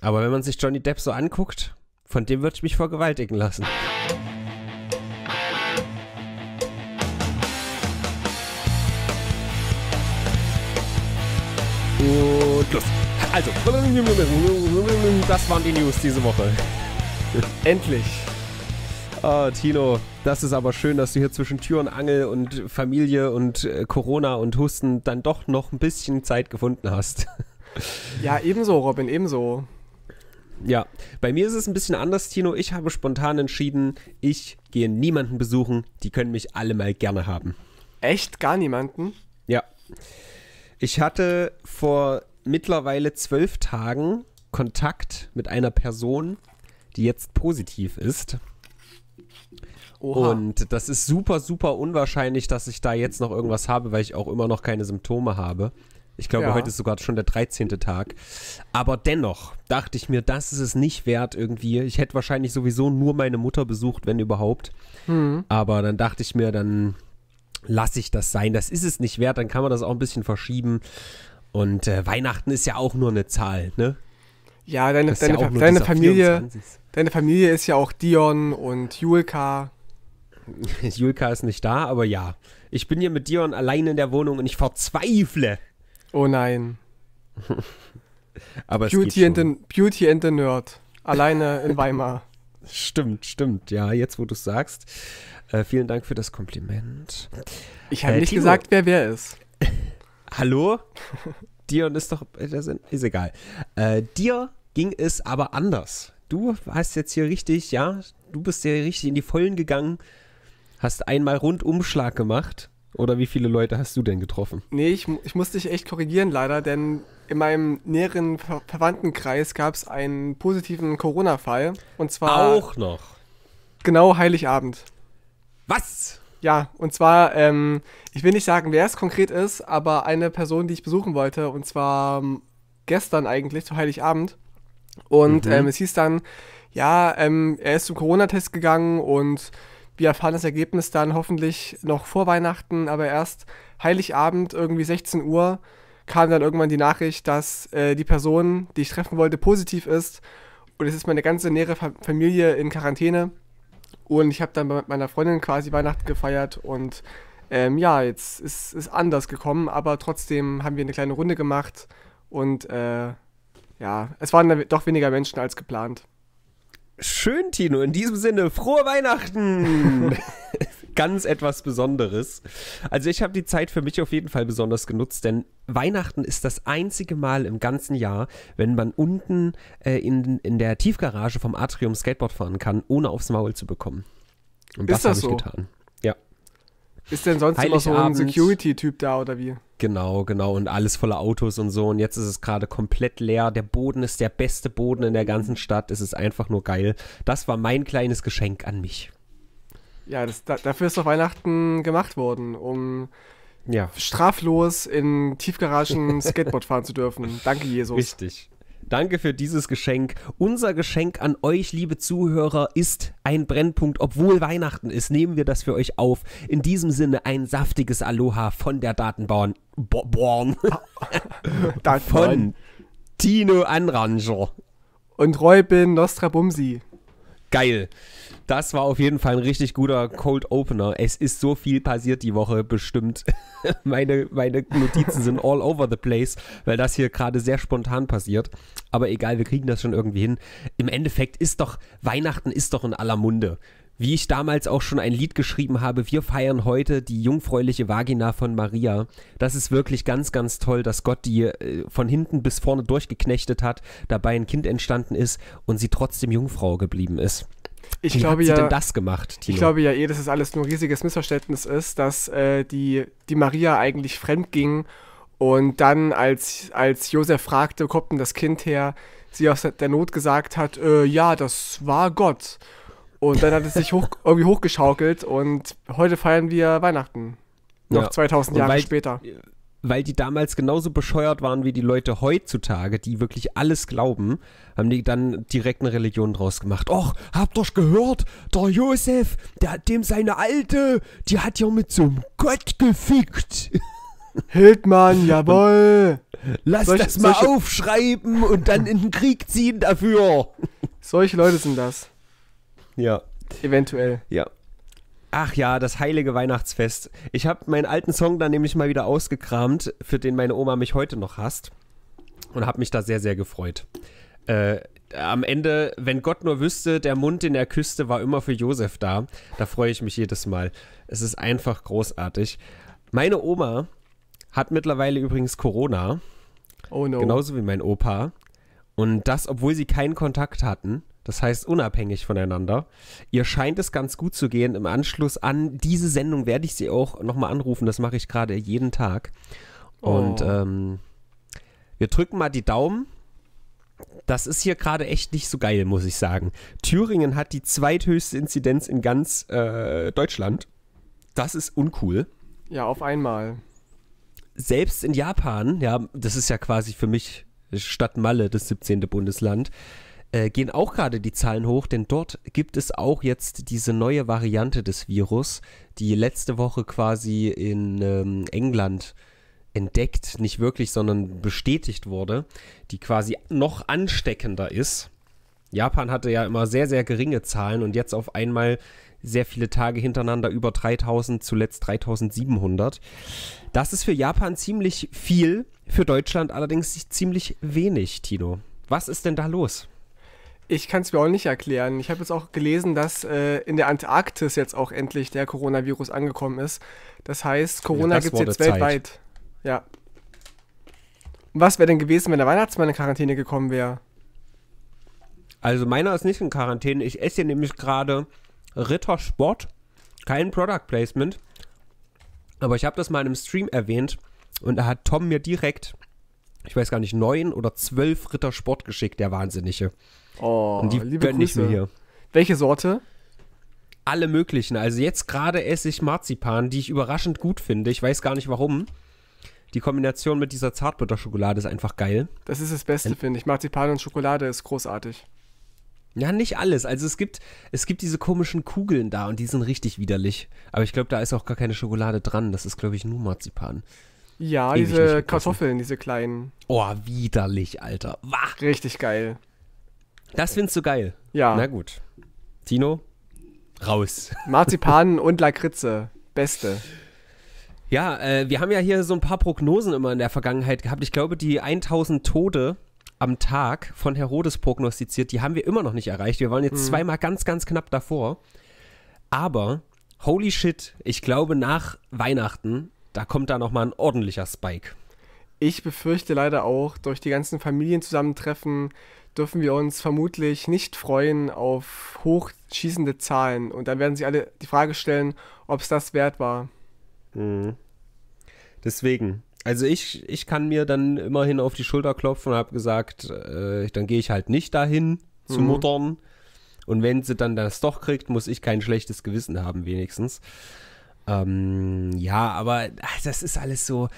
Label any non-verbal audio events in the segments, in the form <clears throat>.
Aber wenn man sich Johnny Depp so anguckt, von dem würde ich mich vergewaltigen lassen. Und los. Also, das waren die News diese Woche. <laughs> Endlich. Oh, ah, Tino, das ist aber schön, dass du hier zwischen Tür und Angel und Familie und äh, Corona und Husten dann doch noch ein bisschen Zeit gefunden hast. <laughs> Ja, ebenso, Robin, ebenso. Ja, bei mir ist es ein bisschen anders, Tino. Ich habe spontan entschieden, ich gehe niemanden besuchen. Die können mich alle mal gerne haben. Echt? Gar niemanden? Ja. Ich hatte vor mittlerweile zwölf Tagen Kontakt mit einer Person, die jetzt positiv ist. Oha. Und das ist super, super unwahrscheinlich, dass ich da jetzt noch irgendwas habe, weil ich auch immer noch keine Symptome habe. Ich glaube, ja. heute ist sogar schon der 13. Tag. Aber dennoch dachte ich mir, das ist es nicht wert irgendwie. Ich hätte wahrscheinlich sowieso nur meine Mutter besucht, wenn überhaupt. Mhm. Aber dann dachte ich mir, dann lasse ich das sein. Das ist es nicht wert. Dann kann man das auch ein bisschen verschieben. Und äh, Weihnachten ist ja auch nur eine Zahl, ne? Ja, deine, deine, ja deine, deine Familie, deine Familie ist ja auch Dion und Julka. <laughs> Julka ist nicht da, aber ja. Ich bin hier mit Dion allein in der Wohnung und ich verzweifle. Oh nein. <laughs> Aber Beauty, and the, Beauty and the Nerd. Alleine in <laughs> Weimar. Stimmt, stimmt. Ja, jetzt wo du es sagst. Äh, vielen Dank für das Kompliment. Ich habe äh, nicht Timo. gesagt, wer wer ist. <laughs> Hallo? Dion ist doch. Äh, ist egal. Äh, dir ging es aber anders. Du hast jetzt hier richtig, ja, du bist ja richtig in die Vollen gegangen, hast einmal Rundumschlag gemacht oder wie viele Leute hast du denn getroffen? Nee, ich, ich muss dich echt korrigieren leider, denn in meinem näheren Ver Verwandtenkreis gab es einen positiven Corona-Fall. Und zwar. Auch noch. Genau Heiligabend. Was? Ja, und zwar, ähm, ich will nicht sagen, wer es konkret ist, aber eine Person, die ich besuchen wollte, und zwar ähm, gestern eigentlich, zu Heiligabend. Und mhm. ähm, es hieß dann, ja, ähm, er ist zum Corona-Test gegangen und wir erfahren das Ergebnis dann hoffentlich noch vor Weihnachten, aber erst Heiligabend, irgendwie 16 Uhr, kam dann irgendwann die Nachricht, dass äh, die Person, die ich treffen wollte, positiv ist. Und es ist meine ganze nähere Familie in Quarantäne. Und ich habe dann mit meiner Freundin quasi Weihnachten gefeiert und ähm, ja, jetzt ist es anders gekommen, aber trotzdem haben wir eine kleine Runde gemacht und äh, ja, es waren doch weniger Menschen als geplant. Schön, Tino. In diesem Sinne, frohe Weihnachten! <laughs> Ganz etwas Besonderes. Also ich habe die Zeit für mich auf jeden Fall besonders genutzt, denn Weihnachten ist das einzige Mal im ganzen Jahr, wenn man unten äh, in, in der Tiefgarage vom Atrium Skateboard fahren kann, ohne aufs Maul zu bekommen. Und das, das habe ich so? getan. Ist denn sonst immer so ein Security-Typ da oder wie? Genau, genau. Und alles voller Autos und so. Und jetzt ist es gerade komplett leer. Der Boden ist der beste Boden in der ganzen Stadt. Es ist einfach nur geil. Das war mein kleines Geschenk an mich. Ja, das, da, dafür ist doch Weihnachten gemacht worden, um ja. straflos in Tiefgaragen <laughs> Skateboard fahren zu dürfen. Danke, Jesus. Richtig. Danke für dieses Geschenk. Unser Geschenk an euch, liebe Zuhörer, ist ein Brennpunkt. Obwohl Weihnachten ist, nehmen wir das für euch auf. In diesem Sinne ein saftiges Aloha von der Datenborn. Bo Born. <laughs> von Tino Anranger. Und Roy bin Nostra Bumsi geil. Das war auf jeden Fall ein richtig guter Cold Opener. Es ist so viel passiert die Woche bestimmt. <laughs> meine, meine Notizen sind all over the place, weil das hier gerade sehr spontan passiert. Aber egal, wir kriegen das schon irgendwie hin. Im Endeffekt ist doch, Weihnachten ist doch in aller Munde wie ich damals auch schon ein Lied geschrieben habe, wir feiern heute die jungfräuliche Vagina von Maria. Das ist wirklich ganz, ganz toll, dass Gott die äh, von hinten bis vorne durchgeknechtet hat, dabei ein Kind entstanden ist und sie trotzdem Jungfrau geblieben ist. Ich Wie glaube hat sie ja, denn das gemacht, Tino? Ich glaube ja eh, dass es alles nur ein riesiges Missverständnis ist, dass äh, die, die Maria eigentlich fremd ging und dann, als, als Josef fragte, kommt denn das Kind her, sie aus der Not gesagt hat, äh, ja, das war Gott. Und dann hat es sich hoch, irgendwie hochgeschaukelt und heute feiern wir Weihnachten. Noch ja. 2000 Jahre weil, später. Weil die damals genauso bescheuert waren wie die Leute heutzutage, die wirklich alles glauben, haben die dann direkt eine Religion draus gemacht. Och, habt euch gehört? Der Josef, der hat dem seine Alte, die hat ja mit so einem Gott gefickt. <laughs> Hildmann, jawoll. lass solche, das mal solche, aufschreiben und dann in den Krieg ziehen dafür. Solche Leute sind das. Ja. Eventuell. Ja. Ach ja, das heilige Weihnachtsfest. Ich habe meinen alten Song dann nämlich mal wieder ausgekramt, für den meine Oma mich heute noch hasst. Und habe mich da sehr, sehr gefreut. Äh, am Ende, wenn Gott nur wüsste, der Mund, in der Küste war immer für Josef da. Da freue ich mich jedes Mal. Es ist einfach großartig. Meine Oma hat mittlerweile übrigens Corona. Oh no. Genauso wie mein Opa. Und das, obwohl sie keinen Kontakt hatten das heißt unabhängig voneinander. Ihr scheint es ganz gut zu gehen. Im Anschluss an diese Sendung werde ich sie auch nochmal anrufen. Das mache ich gerade jeden Tag. Und oh. ähm, wir drücken mal die Daumen. Das ist hier gerade echt nicht so geil, muss ich sagen. Thüringen hat die zweithöchste Inzidenz in ganz äh, Deutschland. Das ist uncool. Ja, auf einmal. Selbst in Japan, ja, das ist ja quasi für mich Stadt Malle, das 17. Bundesland, äh, gehen auch gerade die Zahlen hoch, denn dort gibt es auch jetzt diese neue Variante des Virus, die letzte Woche quasi in ähm, England entdeckt, nicht wirklich, sondern bestätigt wurde, die quasi noch ansteckender ist. Japan hatte ja immer sehr, sehr geringe Zahlen und jetzt auf einmal sehr viele Tage hintereinander über 3000, zuletzt 3700. Das ist für Japan ziemlich viel, für Deutschland allerdings ziemlich wenig, Tino. Was ist denn da los? Ich kann es mir auch nicht erklären. Ich habe jetzt auch gelesen, dass äh, in der Antarktis jetzt auch endlich der Coronavirus angekommen ist. Das heißt, Corona ja, gibt es jetzt Zeit. weltweit. Ja. Was wäre denn gewesen, wenn der Weihnachtsmann in Quarantäne gekommen wäre? Also meiner ist nicht in Quarantäne. Ich esse hier nämlich gerade Rittersport. Kein Product Placement. Aber ich habe das mal in einem Stream erwähnt und da hat Tom mir direkt ich weiß gar nicht, neun oder zwölf Ritter Sport geschickt, der Wahnsinnige. Oh, und die liebe gönn ich mir hier. Welche Sorte? Alle möglichen. Also jetzt gerade esse ich Marzipan, die ich überraschend gut finde. Ich weiß gar nicht warum. Die Kombination mit dieser Zartbutterschokolade ist einfach geil. Das ist das Beste, finde ich. Marzipan und Schokolade ist großartig. Ja, nicht alles. Also es gibt, es gibt diese komischen Kugeln da und die sind richtig widerlich. Aber ich glaube, da ist auch gar keine Schokolade dran. Das ist, glaube ich, nur Marzipan. Ja, Ewig diese Kartoffeln, diese kleinen. Oh, widerlich, Alter. Wah. Richtig geil. Das findest du geil. Ja. Na gut. Tino, raus. <laughs> Marzipan und Lakritze. Beste. Ja, äh, wir haben ja hier so ein paar Prognosen immer in der Vergangenheit gehabt. Ich glaube, die 1000 Tode am Tag von Herodes prognostiziert, die haben wir immer noch nicht erreicht. Wir waren jetzt hm. zweimal ganz, ganz knapp davor. Aber, holy shit, ich glaube, nach Weihnachten da kommt da nochmal ein ordentlicher Spike. Ich befürchte leider auch, durch die ganzen Familienzusammentreffen dürfen wir uns vermutlich nicht freuen auf hochschießende Zahlen. Und dann werden sich alle die Frage stellen, ob es das wert war. Mhm. Deswegen, also ich, ich kann mir dann immerhin auf die Schulter klopfen und habe gesagt, äh, dann gehe ich halt nicht dahin zu mhm. Muttern. Und wenn sie dann das doch kriegt, muss ich kein schlechtes Gewissen haben wenigstens. Ähm, ja, aber ah, das ist alles so.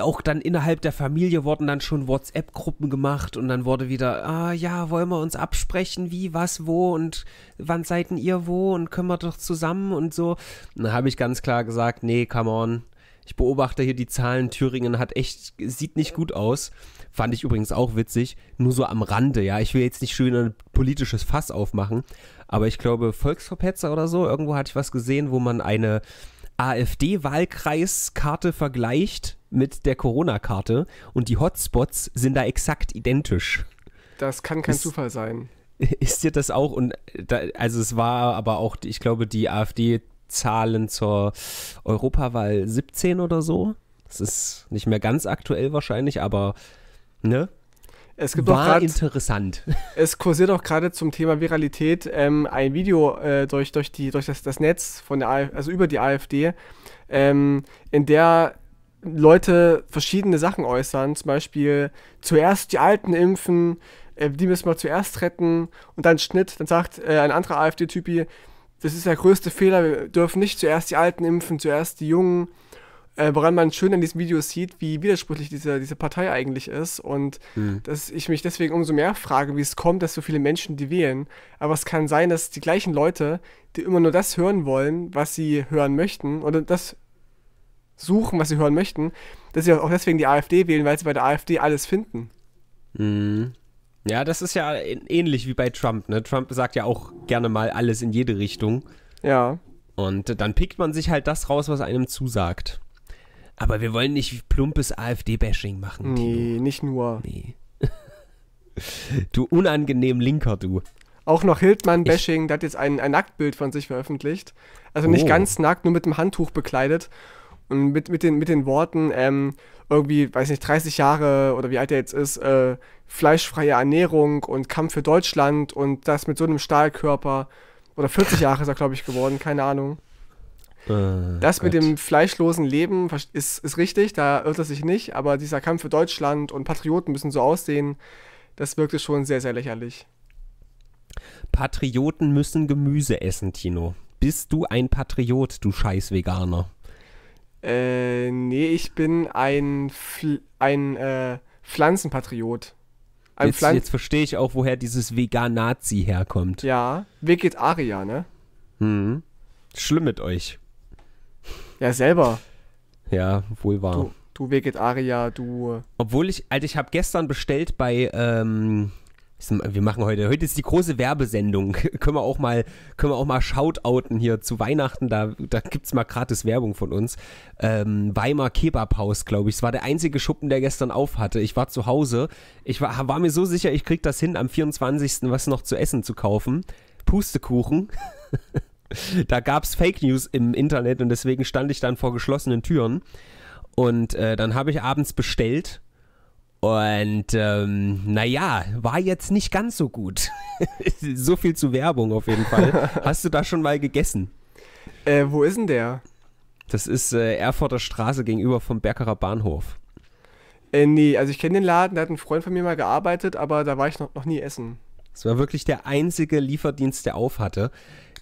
Auch dann innerhalb der Familie wurden dann schon WhatsApp-Gruppen gemacht und dann wurde wieder, ah ja, wollen wir uns absprechen, wie, was, wo und wann seid denn ihr wo und können wir doch zusammen und so. Und dann habe ich ganz klar gesagt, nee, come on. Ich beobachte hier die Zahlen, Thüringen hat echt, sieht nicht gut aus. Fand ich übrigens auch witzig. Nur so am Rande, ja. Ich will jetzt nicht schön ein politisches Fass aufmachen, aber ich glaube, Volksverpetzer oder so, irgendwo hatte ich was gesehen, wo man eine AfD-Wahlkreiskarte vergleicht mit der Corona-Karte und die Hotspots sind da exakt identisch. Das kann kein ist, Zufall sein. <laughs> Ist dir das auch? Und da, also es war aber auch, ich glaube, die AfD-Zahlen zur Europawahl 17 oder so. Das ist nicht mehr ganz aktuell wahrscheinlich, aber ne? Es gibt war grad, interessant. <laughs> Es kursiert auch gerade zum Thema Viralität ähm, ein Video äh, durch, durch, die, durch das, das Netz, von der AfD, also über die AfD, ähm, in der Leute verschiedene Sachen äußern. Zum Beispiel zuerst die Alten impfen, äh, die müssen wir zuerst retten. Und dann Schnitt, dann sagt äh, ein anderer AfD-Typi, das ist der größte Fehler, wir dürfen nicht zuerst die Alten impfen, zuerst die Jungen äh, woran man schön in diesem Video sieht, wie widersprüchlich diese, diese Partei eigentlich ist und mhm. dass ich mich deswegen umso mehr frage, wie es kommt, dass so viele Menschen die wählen. Aber es kann sein, dass die gleichen Leute, die immer nur das hören wollen, was sie hören möchten oder das suchen, was sie hören möchten, dass sie auch deswegen die AfD wählen, weil sie bei der AfD alles finden. Mhm. Ja, das ist ja ähnlich wie bei Trump. Ne? Trump sagt ja auch gerne mal alles in jede Richtung. Ja. Und dann pickt man sich halt das raus, was einem zusagt. Aber wir wollen nicht plumpes AfD-Bashing machen. Nee, Tino. nicht nur. Nee. <laughs> du unangenehm Linker, du. Auch noch Hildmann-Bashing, der hat jetzt ein, ein Nacktbild von sich veröffentlicht. Also nicht oh. ganz nackt, nur mit einem Handtuch bekleidet. Und mit, mit, den, mit den Worten, ähm, irgendwie, weiß nicht, 30 Jahre oder wie alt er jetzt ist, äh, fleischfreie Ernährung und Kampf für Deutschland und das mit so einem Stahlkörper. Oder 40 <laughs> Jahre ist er, glaube ich, geworden, keine Ahnung. Äh, das Gott. mit dem fleischlosen Leben ist, ist richtig, da irrt er sich nicht, aber dieser Kampf für Deutschland und Patrioten müssen so aussehen, das wirkte schon sehr, sehr lächerlich. Patrioten müssen Gemüse essen, Tino. Bist du ein Patriot, du scheiß Veganer? Äh, nee, ich bin ein, Fl ein äh, Pflanzenpatriot. Ein jetzt, Pflan jetzt verstehe ich auch, woher dieses Vegan-Nazi herkommt. Ja, Vegetarier, ne? Hm. Schlimm mit euch. Ja, selber. Ja, wohl wahr. Du, du Vegetarier, du. Äh, Obwohl ich, also ich habe gestern bestellt bei, ähm, wir machen heute, heute ist die große Werbesendung. <laughs> können wir auch mal, können wir auch mal Shoutouten hier zu Weihnachten, da, da es mal gratis Werbung von uns. Ähm, Weimar Kebabhaus, glaube ich. Es war der einzige Schuppen, der gestern auf hatte. Ich war zu Hause. Ich war, war mir so sicher, ich krieg das hin, am 24. was noch zu essen zu kaufen. Pustekuchen. <laughs> da gab es Fake News im Internet und deswegen stand ich dann vor geschlossenen Türen. Und äh, dann habe ich abends bestellt. Und ähm, naja, war jetzt nicht ganz so gut. <laughs> so viel zu Werbung auf jeden Fall. <laughs> Hast du da schon mal gegessen? Äh, wo ist denn der? Das ist äh, Erfurter Straße gegenüber vom Berkerer Bahnhof. Äh, nee, also ich kenne den Laden, da hat ein Freund von mir mal gearbeitet, aber da war ich noch, noch nie essen. Es war wirklich der einzige Lieferdienst, der auf hatte.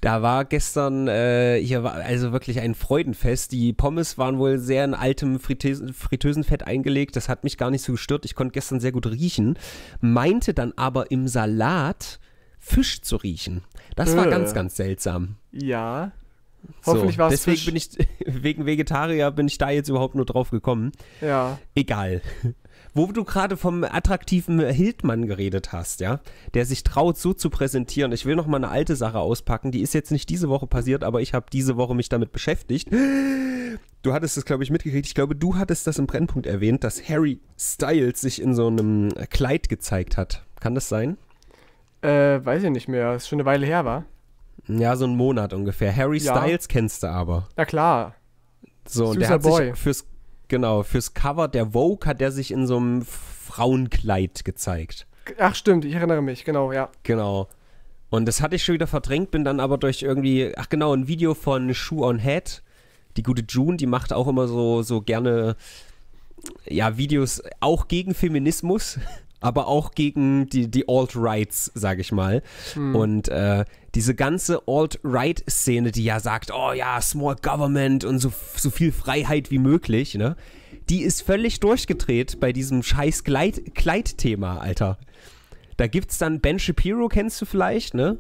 Da war gestern, äh, hier war also wirklich ein Freudenfest. Die Pommes waren wohl sehr in altem Fritteusenfett eingelegt. Das hat mich gar nicht so gestört. Ich konnte gestern sehr gut riechen. Meinte dann aber im Salat Fisch zu riechen. Das war äh. ganz, ganz seltsam. Ja. Hoffentlich so, war es Deswegen Fisch. bin ich, <laughs> wegen Vegetarier bin ich da jetzt überhaupt nur drauf gekommen. Ja. Egal. Wo du gerade vom attraktiven Hildmann geredet hast, ja, der sich traut, so zu präsentieren. Ich will noch mal eine alte Sache auspacken. Die ist jetzt nicht diese Woche passiert, aber ich habe diese Woche mich damit beschäftigt. Du hattest es, glaube ich, mitgekriegt. Ich glaube, du hattest das im Brennpunkt erwähnt, dass Harry Styles sich in so einem Kleid gezeigt hat. Kann das sein? Äh, weiß ich nicht mehr. Ist schon eine Weile her, war? Ja, so einen Monat ungefähr. Harry ja. Styles kennst du aber. Ja, klar. So, Süßer und der hat Boy. sich fürs Genau, fürs Cover der Vogue hat er sich in so einem Frauenkleid gezeigt. Ach stimmt, ich erinnere mich, genau, ja. Genau. Und das hatte ich schon wieder verdrängt, bin dann aber durch irgendwie, ach genau, ein Video von Shoe on Head, die gute June, die macht auch immer so, so gerne, ja, Videos auch gegen Feminismus. <laughs> aber auch gegen die, die Alt-Rights, sage ich mal. Hm. Und äh, diese ganze Alt-Right-Szene, die ja sagt, oh ja, Small Government und so, so viel Freiheit wie möglich, ne? Die ist völlig durchgedreht bei diesem scheiß Kleid-Thema, Alter. Da gibt's dann Ben Shapiro, kennst du vielleicht, ne?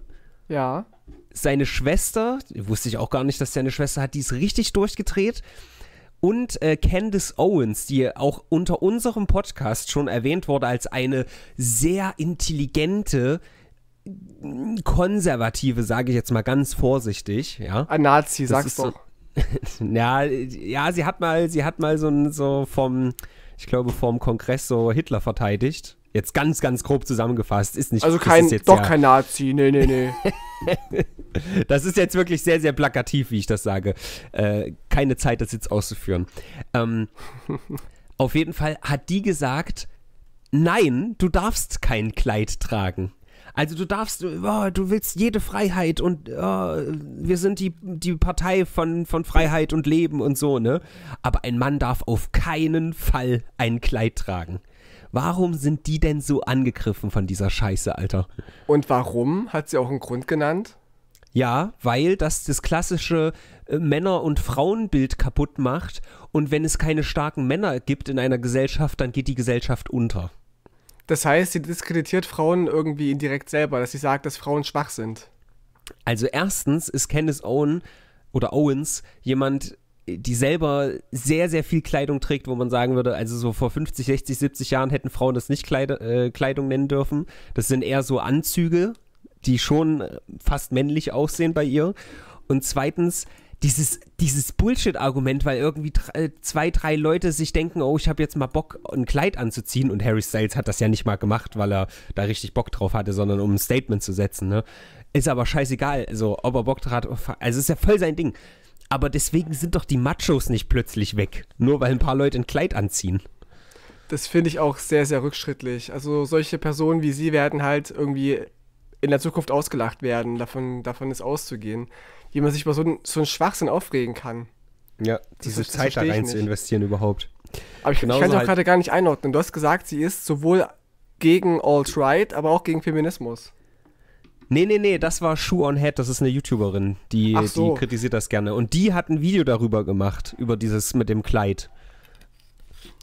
Ja. Seine Schwester, wusste ich auch gar nicht, dass er eine Schwester hat, die ist richtig durchgedreht und äh, Candice Owens, die auch unter unserem Podcast schon erwähnt wurde als eine sehr intelligente, mm, konservative, sage ich jetzt mal ganz vorsichtig, ja. Ein ah, Nazi, das sagst du. <laughs> ja, ja, sie hat mal, sie hat mal so, so vom, ich glaube vom Kongress so Hitler verteidigt. Jetzt ganz, ganz grob zusammengefasst, ist nicht. Also kein, doch ja, kein Nazi, nee, nee, nee. <laughs> Das ist jetzt wirklich sehr, sehr plakativ, wie ich das sage. Äh, keine Zeit, das jetzt auszuführen. Ähm, auf jeden Fall hat die gesagt, nein, du darfst kein Kleid tragen. Also du darfst, oh, du willst jede Freiheit und oh, wir sind die, die Partei von, von Freiheit und Leben und so, ne? Aber ein Mann darf auf keinen Fall ein Kleid tragen. Warum sind die denn so angegriffen von dieser Scheiße, Alter? Und warum? Hat sie auch einen Grund genannt? Ja, weil das das klassische äh, Männer- und Frauenbild kaputt macht. Und wenn es keine starken Männer gibt in einer Gesellschaft, dann geht die Gesellschaft unter. Das heißt, sie diskreditiert Frauen irgendwie indirekt selber, dass sie sagt, dass Frauen schwach sind. Also erstens ist Candice Owen oder Owens jemand, äh, die selber sehr, sehr viel Kleidung trägt, wo man sagen würde, also so vor 50, 60, 70 Jahren hätten Frauen das nicht Kleid äh, Kleidung nennen dürfen. Das sind eher so Anzüge, die schon äh, fast männlich aussehen bei ihr. Und zweitens, dieses, dieses Bullshit-Argument, weil irgendwie drei, äh, zwei, drei Leute sich denken, oh, ich habe jetzt mal Bock, ein Kleid anzuziehen. Und Harry Styles hat das ja nicht mal gemacht, weil er da richtig Bock drauf hatte, sondern um ein Statement zu setzen. Ne? Ist aber scheißegal, also, ob er Bock drauf hat. Also ist ja voll sein Ding. Aber deswegen sind doch die Machos nicht plötzlich weg, nur weil ein paar Leute ein Kleid anziehen. Das finde ich auch sehr, sehr rückschrittlich. Also solche Personen wie sie werden halt irgendwie in der Zukunft ausgelacht werden. Davon, davon ist auszugehen. Wie man sich über so einen so Schwachsinn aufregen kann. Ja, diese das, Zeit da rein zu investieren überhaupt. Aber ich, ich kann sie auch halt gerade gar nicht einordnen. Du hast gesagt, sie ist sowohl gegen Alt-Right, aber auch gegen Feminismus. Nee, nee, nee, das war Shoe on Head, das ist eine YouTuberin, die, so. die kritisiert das gerne. Und die hat ein Video darüber gemacht, über dieses mit dem Kleid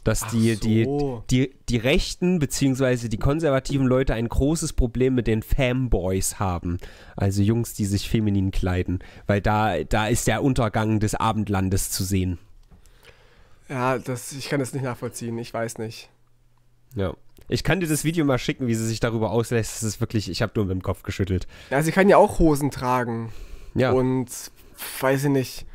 dass die, so. die, die, die Rechten bzw. die konservativen Leute ein großes Problem mit den Fanboys haben. Also Jungs, die sich feminin kleiden. Weil da, da ist der Untergang des Abendlandes zu sehen. Ja, das, ich kann das nicht nachvollziehen. Ich weiß nicht. Ja. Ich kann dir das Video mal schicken, wie sie sich darüber auslässt. Das ist wirklich, ich habe nur mit dem Kopf geschüttelt. Ja, sie kann ja auch Hosen tragen. Ja. Und weiß ich nicht.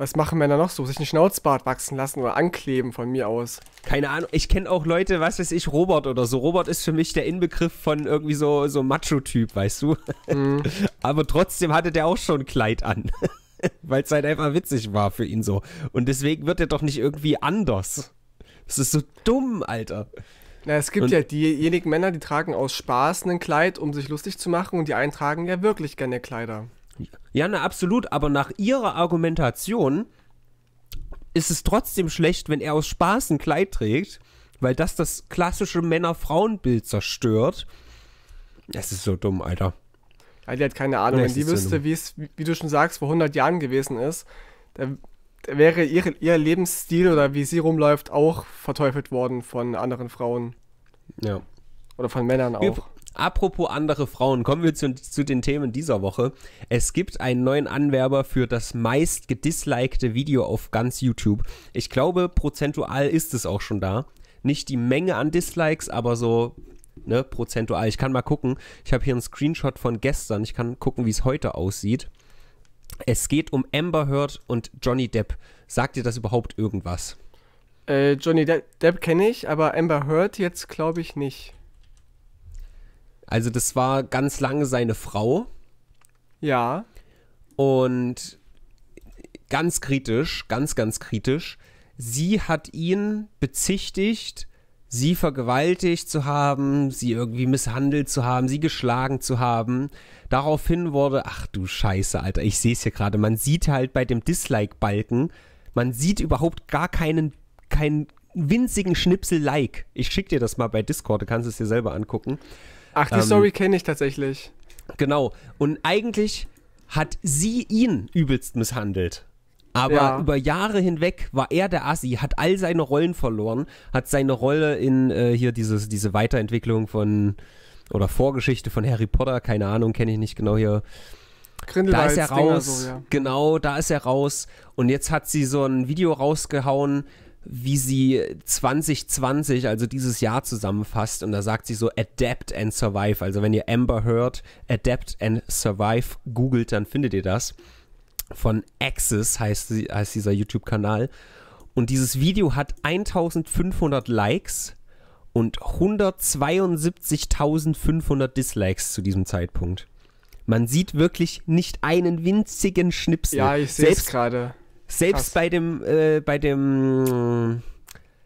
Was machen Männer noch so? Sich einen Schnauzbart wachsen lassen oder ankleben von mir aus. Keine Ahnung. Ich kenne auch Leute, was weiß ich, Robert oder so. Robert ist für mich der Inbegriff von irgendwie so, so Macho-Typ, weißt du? Mhm. <laughs> Aber trotzdem hatte der auch schon ein Kleid an. <laughs> Weil es halt einfach witzig war für ihn so. Und deswegen wird er doch nicht irgendwie anders. Das ist so dumm, Alter. Na, es gibt und ja diejenigen Männer, die tragen aus Spaß ein Kleid, um sich lustig zu machen, und die einen tragen ja wirklich gerne Kleider. Ja, na, absolut, aber nach ihrer Argumentation ist es trotzdem schlecht, wenn er aus Spaß ein Kleid trägt, weil das das klassische Männer-Frauen-Bild zerstört. Es ist so dumm, Alter. Ja, die hat keine Ahnung. Nee, wenn die wüsste, wie es, wie du schon sagst, vor 100 Jahren gewesen ist, dann wäre ihr, ihr Lebensstil oder wie sie rumläuft auch verteufelt worden von anderen Frauen. Ja. Oder von Männern auch. Apropos andere Frauen, kommen wir zu, zu, den Themen dieser Woche. Es gibt einen neuen Anwerber für das meist gedislikte Video auf ganz YouTube. Ich glaube, prozentual ist es auch schon da. Nicht die Menge an Dislikes, aber so ne, prozentual. Ich kann mal gucken. Ich habe hier einen Screenshot von gestern. Ich kann gucken, wie es heute aussieht. Es geht um Amber Heard und Johnny Depp. Sagt dir das überhaupt irgendwas? Äh, Johnny De Depp kenne ich, aber Amber Heard jetzt glaube ich nicht. Also das war ganz lange seine Frau. Ja. Und ganz kritisch, ganz, ganz kritisch, sie hat ihn bezichtigt, sie vergewaltigt zu haben, sie irgendwie misshandelt zu haben, sie geschlagen zu haben. Daraufhin wurde, ach du Scheiße, Alter, ich sehe es hier gerade, man sieht halt bei dem Dislike-Balken, man sieht überhaupt gar keinen, keinen winzigen Schnipsel Like. Ich schicke dir das mal bei Discord, du kannst es dir selber angucken. Ach, die ähm, Story kenne ich tatsächlich. Genau. Und eigentlich hat sie ihn übelst misshandelt. Aber ja. über Jahre hinweg war er der Assi, hat all seine Rollen verloren, hat seine Rolle in äh, hier dieses, diese Weiterentwicklung von oder Vorgeschichte von Harry Potter, keine Ahnung, kenne ich nicht genau hier. Da ist er raus, so, ja. genau, da ist er raus. Und jetzt hat sie so ein Video rausgehauen, wie sie 2020, also dieses Jahr zusammenfasst und da sagt sie so Adapt and Survive. Also wenn ihr Amber hört, Adapt and Survive googelt, dann findet ihr das. Von Axis heißt, heißt dieser YouTube-Kanal. Und dieses Video hat 1500 Likes und 172.500 Dislikes zu diesem Zeitpunkt. Man sieht wirklich nicht einen winzigen Schnipsel. Ja, ich sehe es gerade. Selbst Krass. bei dem, äh, bei dem,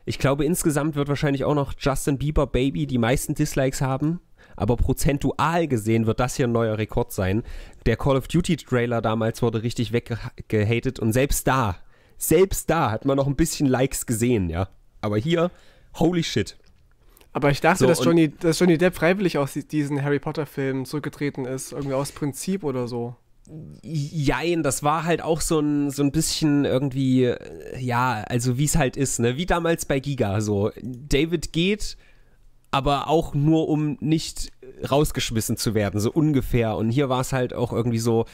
ich glaube insgesamt wird wahrscheinlich auch noch Justin Bieber Baby die meisten Dislikes haben. Aber prozentual gesehen wird das hier ein neuer Rekord sein. Der Call of Duty Trailer damals wurde richtig weggehatet und selbst da, selbst da hat man noch ein bisschen Likes gesehen, ja. Aber hier, holy shit. Aber ich dachte, so, dass, Johnny, dass Johnny Depp freiwillig aus diesen Harry Potter-Filmen zurückgetreten ist, irgendwie aus Prinzip oder so. Jein, das war halt auch so ein, so ein bisschen irgendwie, ja, also wie es halt ist, ne? Wie damals bei Giga, so. David geht, aber auch nur um nicht rausgeschmissen zu werden, so ungefähr. Und hier war es halt auch irgendwie so,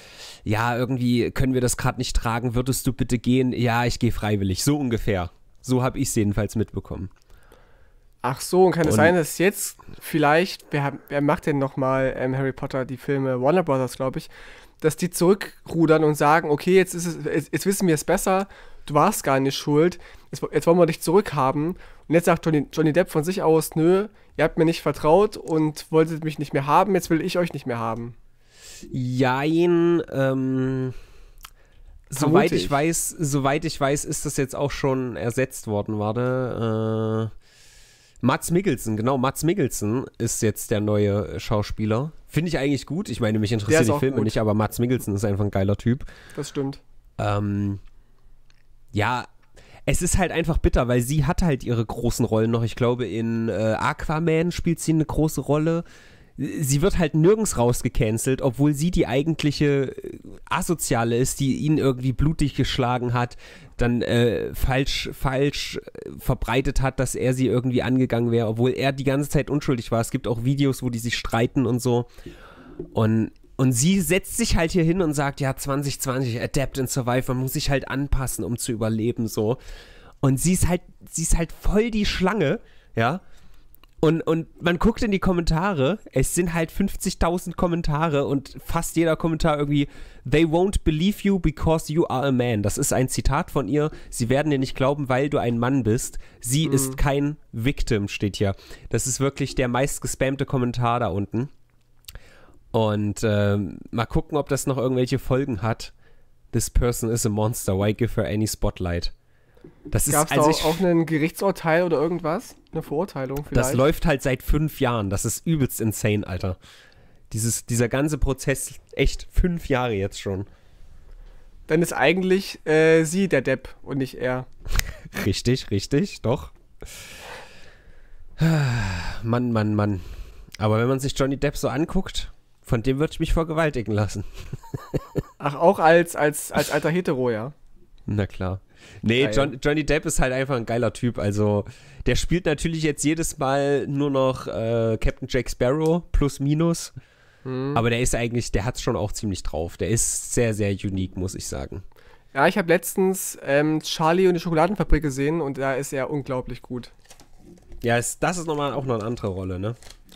ja, irgendwie können wir das gerade nicht tragen, würdest du bitte gehen? Ja, ich gehe freiwillig, so ungefähr. So habe ich es jedenfalls mitbekommen. Ach so, und kann es sein, dass jetzt vielleicht, wer, wer macht denn nochmal ähm, Harry Potter, die Filme Warner Brothers, glaube ich, dass die zurückrudern und sagen, okay, jetzt, ist es, jetzt, jetzt wissen wir es besser, du warst gar nicht schuld, jetzt, jetzt wollen wir dich zurückhaben. Und jetzt sagt Johnny, Johnny Depp von sich aus, nö, ihr habt mir nicht vertraut und wolltet mich nicht mehr haben, jetzt will ich euch nicht mehr haben. Jein, ähm, soweit ich. ich weiß, soweit ich weiß, ist das jetzt auch schon ersetzt worden, warte. äh, Mats Mikkelsen, genau, Mats Mikkelsen ist jetzt der neue Schauspieler. Finde ich eigentlich gut. Ich meine, mich interessieren die Filme gut. nicht, aber Mats Mikkelsen ist einfach ein geiler Typ. Das stimmt. Ähm, ja, es ist halt einfach bitter, weil sie hat halt ihre großen Rollen noch. Ich glaube, in äh, Aquaman spielt sie eine große Rolle sie wird halt nirgends rausgecancelt, obwohl sie die eigentliche äh, Asoziale ist, die ihn irgendwie blutig geschlagen hat, dann äh, falsch, falsch äh, verbreitet hat, dass er sie irgendwie angegangen wäre, obwohl er die ganze Zeit unschuldig war. Es gibt auch Videos, wo die sich streiten und so. Und und sie setzt sich halt hier hin und sagt, ja, 2020, adapt and survive, man muss sich halt anpassen, um zu überleben, so. Und sie ist halt, sie ist halt voll die Schlange, ja. Und, und man guckt in die Kommentare, es sind halt 50.000 Kommentare und fast jeder Kommentar irgendwie, they won't believe you because you are a man. Das ist ein Zitat von ihr. Sie werden dir nicht glauben, weil du ein Mann bist. Sie mhm. ist kein Victim, steht hier. Das ist wirklich der meistgespammte Kommentar da unten. Und ähm, mal gucken, ob das noch irgendwelche Folgen hat. This person is a monster. Why give her any spotlight? Das ist Gab's also da auch, auch ein Gerichtsurteil oder irgendwas? Eine Verurteilung vielleicht? Das läuft halt seit fünf Jahren. Das ist übelst insane, Alter. Dieses, dieser ganze Prozess, echt fünf Jahre jetzt schon. Dann ist eigentlich äh, sie der Depp und nicht er. <laughs> richtig, richtig, doch. Mann, Mann, Mann. Aber wenn man sich Johnny Depp so anguckt, von dem würde ich mich vergewaltigen lassen. Ach, auch als, als, als alter Hetero, ja. Na klar. Nee, John, Johnny Depp ist halt einfach ein geiler Typ. Also, der spielt natürlich jetzt jedes Mal nur noch äh, Captain Jack Sparrow, plus minus. Mhm. Aber der ist eigentlich, der hat es schon auch ziemlich drauf. Der ist sehr, sehr unique, muss ich sagen. Ja, ich habe letztens ähm, Charlie und die Schokoladenfabrik gesehen und da ist er unglaublich gut. Ja, ist, das ist nochmal auch noch eine andere Rolle, ne?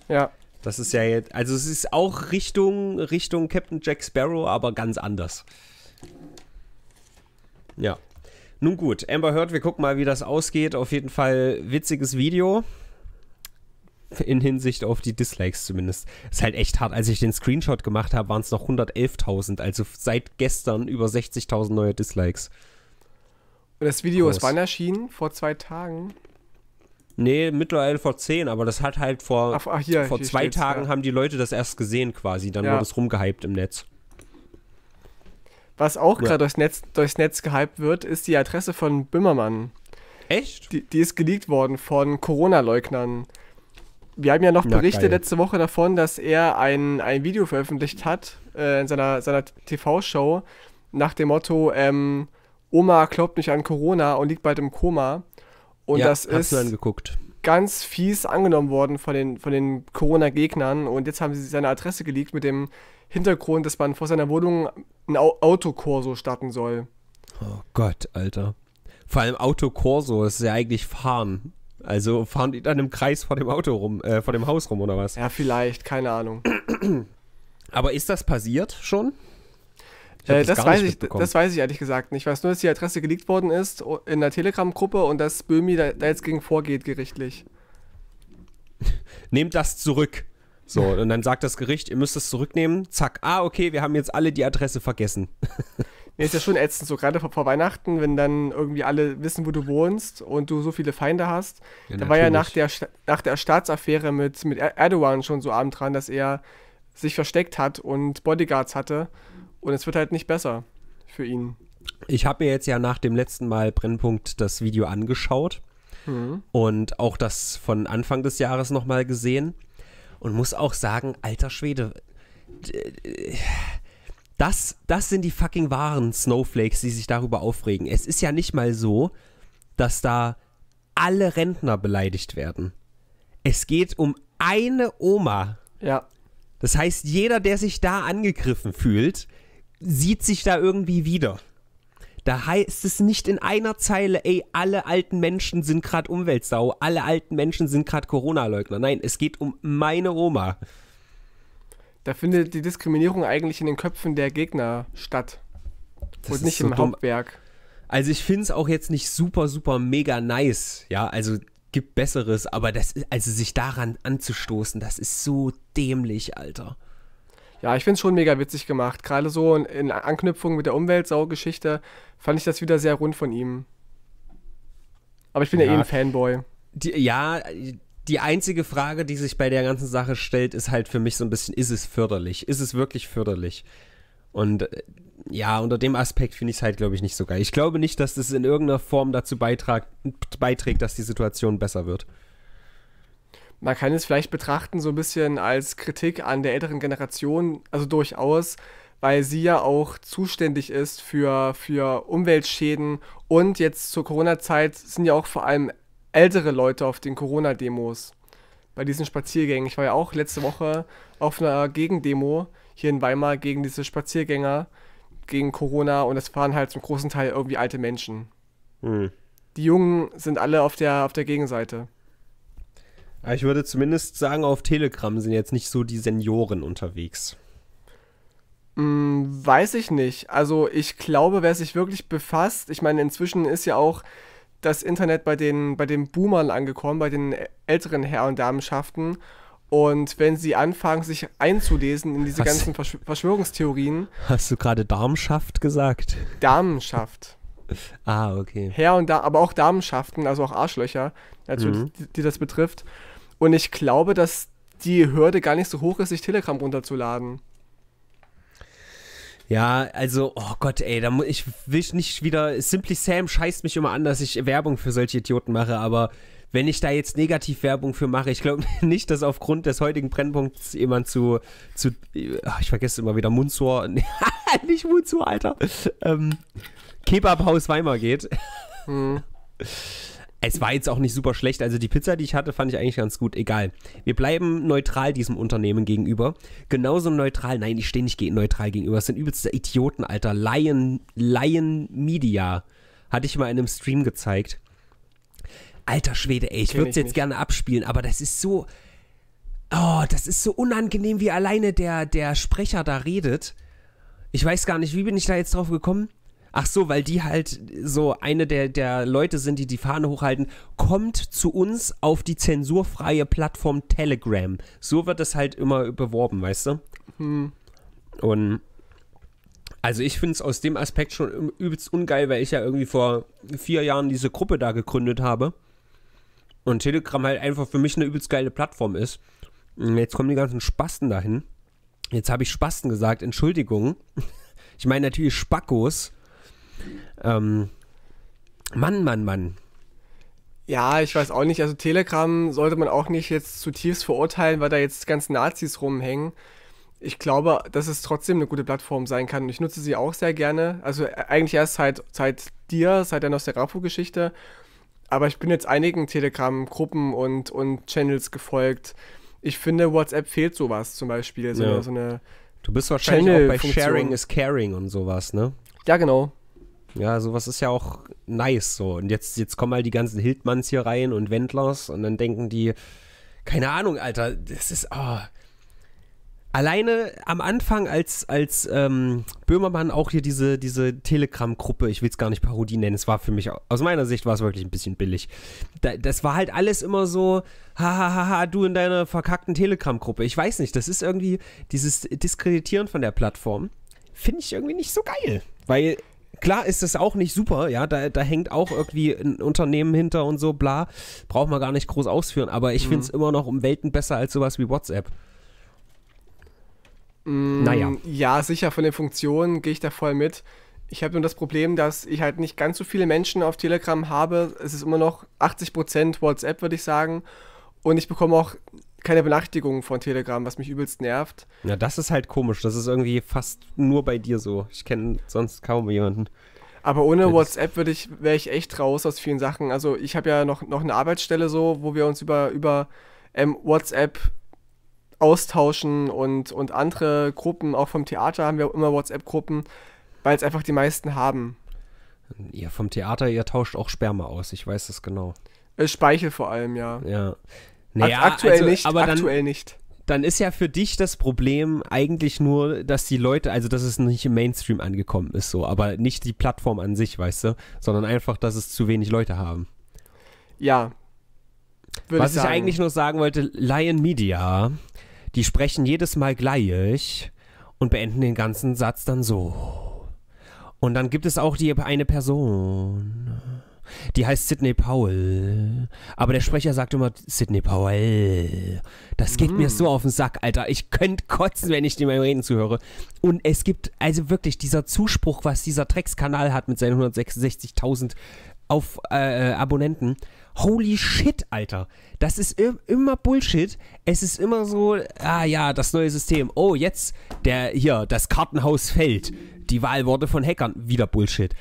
Ja. Das ist ja jetzt, also es ist auch Richtung, Richtung Captain Jack Sparrow, aber ganz anders. Ja. Nun gut, Amber hört, wir gucken mal, wie das ausgeht. Auf jeden Fall witziges Video. In Hinsicht auf die Dislikes zumindest. Ist halt echt hart. Als ich den Screenshot gemacht habe, waren es noch 111.000. Also seit gestern über 60.000 neue Dislikes. Und das Video Groß. ist wann erschienen? Vor zwei Tagen? Nee, mittlerweile vor zehn, aber das hat halt vor, ach, ach, hier, vor hier zwei Tagen ja. haben die Leute das erst gesehen quasi. Dann ja. wurde es rumgehypt im Netz. Was auch ja. gerade durchs Netz, durchs Netz gehypt wird, ist die Adresse von Böhmermann. Echt? Die, die ist geleakt worden von Corona-Leugnern. Wir haben ja noch Berichte letzte Woche davon, dass er ein, ein Video veröffentlicht hat äh, in seiner, seiner TV-Show nach dem Motto: ähm, Oma glaubt nicht an Corona und liegt bald im Koma. Und ja, das ist ganz fies angenommen worden von den, von den Corona-Gegnern. Und jetzt haben sie seine Adresse geleakt mit dem Hintergrund, dass man vor seiner Wohnung ein Autokorso starten soll. Oh Gott, Alter. Vor allem Autokorso das ist ja eigentlich Fahren. Also fahren die dann im Kreis vor dem Auto rum, äh, vor dem Haus rum oder was? Ja, vielleicht, keine Ahnung. <clears throat> Aber ist das passiert schon? Äh, das, das weiß ich, das weiß ich ehrlich gesagt nicht. Ich weiß nur, dass die Adresse geleakt worden ist in der Telegram-Gruppe und dass Böhmi da, da jetzt gegen vorgeht gerichtlich. <laughs> Nehmt das zurück. So, und dann sagt das Gericht, ihr müsst es zurücknehmen. Zack, ah, okay, wir haben jetzt alle die Adresse vergessen. <laughs> Nee, ist ja schon ätzend, so gerade vor, vor, Weihnachten, wenn dann irgendwie alle wissen, wo du wohnst und du so viele Feinde hast. Ja, da war ja nach der, nach der Staatsaffäre mit, mit Erdogan schon so abend dran, dass er sich versteckt hat und Bodyguards hatte. Und es wird halt nicht besser für ihn. Ich habe mir jetzt ja nach dem letzten Mal Brennpunkt das Video angeschaut mhm. und auch das von Anfang des Jahres nochmal gesehen und muss auch sagen, alter Schwede, das, das sind die fucking wahren Snowflakes, die sich darüber aufregen. Es ist ja nicht mal so, dass da alle Rentner beleidigt werden. Es geht um eine Oma. Ja. Das heißt, jeder, der sich da angegriffen fühlt, sieht sich da irgendwie wieder. Da heißt es nicht in einer Zeile, ey, alle alten Menschen sind gerade Umweltsau, alle alten Menschen sind gerade Corona-Leugner. Nein, es geht um meine Oma. Da findet die Diskriminierung eigentlich in den Köpfen der Gegner statt. Das und nicht so im dumm. Hauptwerk. Also ich finde es auch jetzt nicht super, super mega nice. Ja, also gibt Besseres, aber das also sich daran anzustoßen, das ist so dämlich, Alter. Ja, ich finde es schon mega witzig gemacht. Gerade so in, Anknüpfung mit der Umweltsau-Geschichte fand ich das wieder sehr rund von ihm. Aber ich bin ja, eh ja eh ein Fanboy. Die, ja, die einzige Frage, die sich bei der ganzen Sache stellt, ist halt für mich so ein bisschen, ist es förderlich? Ist es wirklich förderlich? Und äh, ja, unter dem Aspekt finde ich es halt, glaube ich, nicht so geil. Ich glaube nicht, dass das in irgendeiner Form dazu beiträgt, dass die Situation besser wird man kann es vielleicht betrachten so ein bisschen als Kritik an der älteren Generation, also durchaus, weil sie ja auch zuständig ist für, für Umweltschäden und jetzt zur Corona-Zeit sind ja auch vor allem ältere Leute auf den Corona-Demos bei diesen Spaziergängen. Ich war ja auch letzte Woche auf einer Gegendemo hier in Weimar gegen diese Spaziergänger, gegen Corona und das waren halt zum großen Teil irgendwie alte Menschen. Hm. Die Jungen sind alle auf der, auf der Gegenseite. Aber ah, ich würde zumindest sagen, auf Telegram sind jetzt nicht so die Senioren unterwegs. Hm, weiß ich nicht. Also ich glaube, wer sich wirklich befasst, ich meine, inzwischen ist ja auch das Internet bei den, bei den Boomern angekommen, bei den älteren Herren und Damenschaften. Und wenn sie anfangen, sich einzulesen in diese hast, ganzen Verschw Verschwörungstheorien. Hast du gerade Darmschaft gesagt? Damenschaft. ah, okay. Herr und da, aber auch Damenschaften, also auch Arschlöcher, also mhm. die, die das betrifft. Und ich glaube, dass die Hürde gar nicht so hoch ist, sich Telegram runterzuladen. Ja, also, oh Gott, ey, da, ich will nicht wieder. Simply Sam scheißt mich immer an, dass ich Werbung für solche Idioten mache, aber wenn ich da jetzt Negativwerbung für mache, ich glaube <laughs> nicht, dass aufgrund des heutigen Brennpunkts jemand zu, zu ach, oh, ich vergesse immer wieder Munzur, <laughs> nicht Munzur, Alter, ähm, Kebabhaus Weimar geht. Hm. <laughs> Es war jetzt auch nicht super schlecht. Also die Pizza, die ich hatte, fand ich eigentlich ganz gut. Egal. Wir bleiben neutral diesem Unternehmen gegenüber. Genauso neutral. Nein, ich stehe nicht neutral gegenüber. Das sind übelste Idioten, Alter. Lion, Lion Media. Hatte ich mal in einem Stream gezeigt. Alter Schwede, ey, ich würde es jetzt nicht. gerne abspielen, aber das ist so. Oh, das ist so unangenehm, wie alleine der, der Sprecher da redet. Ich weiß gar nicht, wie bin ich da jetzt drauf gekommen? Ach so, weil die halt so eine der, der Leute sind, die die Fahne hochhalten, kommt zu uns auf die zensurfreie Plattform Telegram. So wird das halt immer beworben, weißt du? Hm. Und also ich finde es aus dem Aspekt schon übelst ungeil, weil ich ja irgendwie vor vier Jahren diese Gruppe da gegründet habe. Und Telegram halt einfach für mich eine übelst geile Plattform ist. Und jetzt kommen die ganzen Spasten dahin. Jetzt habe ich Spasten gesagt, Entschuldigung. <laughs> Ich meine natürlich Spackos. Ähm, Mann, Mann, Mann. Ja, ich weiß auch nicht. Also Telegram sollte man auch nicht jetzt zutiefst verurteilen, weil da jetzt ganz Nazis rumhängen. Ich glaube, dass es trotzdem eine gute Plattform sein kann. ich nutze sie auch sehr gerne. Also äh, eigentlich erst seit, seit dir, seit der Nosterapo-Geschichte. Aber ich bin jetzt einigen Telegram-Gruppen und, und Channels gefolgt. Ich finde, WhatsApp fehlt sowas zum Beispiel. So, ja. eine, so eine du bist wahrscheinlich auch bei Sharing is Caring und sowas, ne? Ja, genau. Ja, sowas ist ja auch nice so. Und jetzt, jetzt kommen halt die ganzen Hildmanns hier rein und Wendlers und dann denken die, keine Ahnung, Alter, das ist. Oh. Alleine am Anfang, als, als ähm, Böhmermann auch hier diese, diese Telegram-Gruppe, ich will es gar nicht Parodie nennen, es war für mich, aus meiner Sicht war es wirklich ein bisschen billig. Da, das war halt alles immer so, hahaha, du in deiner verkackten Telegram-Gruppe. Ich weiß nicht, das ist irgendwie dieses Diskreditieren von der Plattform, finde ich irgendwie nicht so geil. Weil Klar ist das auch nicht super, ja, da, da hängt auch irgendwie ein Unternehmen hinter und so, bla. Braucht man gar nicht groß ausführen, aber ich mhm. finde es immer noch um Welten besser als sowas wie WhatsApp. Mm, naja. Ja, sicher, von den Funktionen gehe ich da voll mit. Ich habe nur das Problem, dass ich halt nicht ganz so viele Menschen auf Telegram habe. Es ist immer noch 80% WhatsApp, würde ich sagen. Und ich bekomme auch keine Benachrichtigungen von Telegram, was mich übelst nervt. Ja, das ist halt komisch. Das ist irgendwie fast nur bei dir so. Ich kenne sonst kaum jemanden. Aber ohne WhatsApp würde ich, wäre ich echt raus aus vielen Sachen. Also ich habe ja noch, noch eine Arbeitsstelle so, wo wir uns über, über ähm, WhatsApp austauschen und, und andere Gruppen, auch vom Theater haben wir immer WhatsApp-Gruppen, weil es einfach die meisten haben. Ja, vom Theater, ihr tauscht auch Sperma aus, ich weiß das genau. Äh, Speichel vor allem, ja. Ja. Naja, aktuell also, nicht, aber aktuell dann, nicht. Dann ist ja für dich das Problem eigentlich nur, dass die Leute, also dass es nicht im Mainstream angekommen ist, so, aber nicht die Plattform an sich, weißt du, sondern einfach, dass es zu wenig Leute haben. Ja. Was ich, ich eigentlich nur sagen wollte, Lion Media, die sprechen jedes Mal gleich und beenden den ganzen Satz dann so. Und dann gibt es auch die eine Person. Die heißt Sidney Powell. Aber der Sprecher sagt immer Sidney Powell. Das geht mm. mir so auf den Sack, Alter. Ich könnte kotzen, wenn ich dem reden zuhöre. Und es gibt also wirklich dieser Zuspruch, was dieser Dreckskanal hat mit seinen 166.000 äh, Abonnenten. Holy shit, Alter. Das ist immer Bullshit. Es ist immer so, ah ja, das neue System. Oh, jetzt der hier, das Kartenhaus fällt. Die Wahl wurde von Hackern wieder Bullshit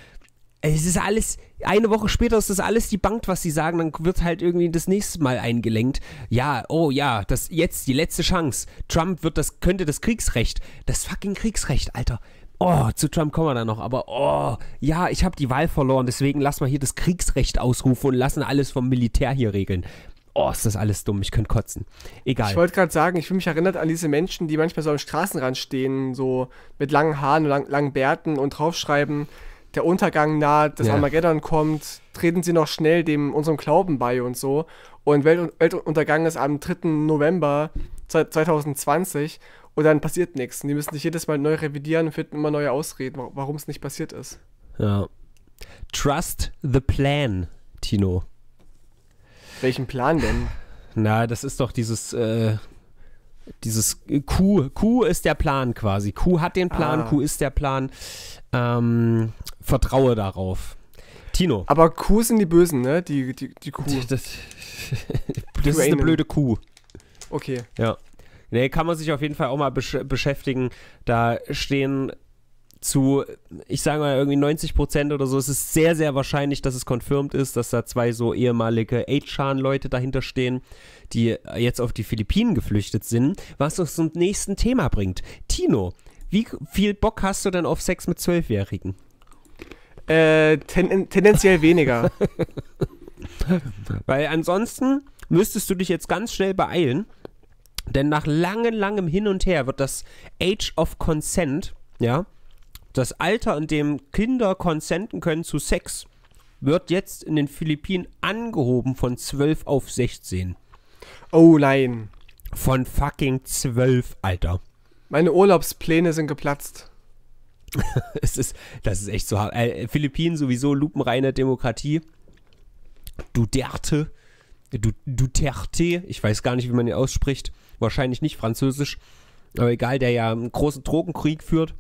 es ist alles, eine Woche später ist das alles die Bank, was sie sagen, dann wird halt irgendwie das nächste Mal eingelenkt. Ja, oh ja, das jetzt die letzte Chance. Trump wird das, könnte das Kriegsrecht, das fucking Kriegsrecht, Alter. Oh, zu Trump kommen wir dann noch, aber oh, ja, ich habe die Wahl verloren, deswegen lass mal hier das Kriegsrecht ausrufen und lassen alles vom Militär hier regeln. Oh, ist das alles dumm, ich könnte kotzen. Egal. Ich wollte gerade sagen, ich fühle mich erinnert an diese Menschen, die manchmal so am Straßenrand stehen, so mit langen Haaren und lang, langen Bärten und draufschreiben, der Untergang naht, das ja. Armageddon kommt, treten sie noch schnell dem unserem Glauben bei und so. Und Welt Weltuntergang ist am 3. November 2020 und dann passiert nichts. Und die müssen sich jedes Mal neu revidieren und finden immer neue Ausreden, warum es nicht passiert ist. Ja. Trust the plan, Tino. Welchen Plan denn? Na, das ist doch dieses, äh, dieses Q, Q ist der Plan quasi. Q hat den Plan, ah. Q ist der Plan. Ähm, vertraue darauf. Tino. Aber Q sind die Bösen, ne? Die, die, die Kuh. Das, das, <laughs> das ist eine blöde Kuh. Okay. Ja. Nee, kann man sich auf jeden Fall auch mal besch beschäftigen. Da stehen zu, ich sage mal irgendwie 90 Prozent oder so, es ist sehr, sehr wahrscheinlich, dass es confirmed ist, dass da zwei so ehemalige Aid-Chan-Leute dahinter stehen, die jetzt auf die Philippinen geflüchtet sind, was uns zum nächsten Thema bringt. Tino, wie viel Bock hast du denn auf Sex mit Zwölfjährigen? Äh, ten tendenziell weniger. <laughs> Weil ansonsten müsstest du dich jetzt ganz schnell beeilen, denn nach langem, langem Hin und Her wird das Age of Consent, ja, das Alter, in dem Kinder konsenten können zu Sex, wird jetzt in den Philippinen angehoben von 12 auf 16. Oh nein. Von fucking 12, Alter. Meine Urlaubspläne sind geplatzt. <laughs> es ist, das ist echt so hart. Äh, Philippinen sowieso lupenreine Demokratie. Duterte. Duterte. Ich weiß gar nicht, wie man ihn ausspricht. Wahrscheinlich nicht französisch. Aber egal, der ja einen großen Drogenkrieg führt.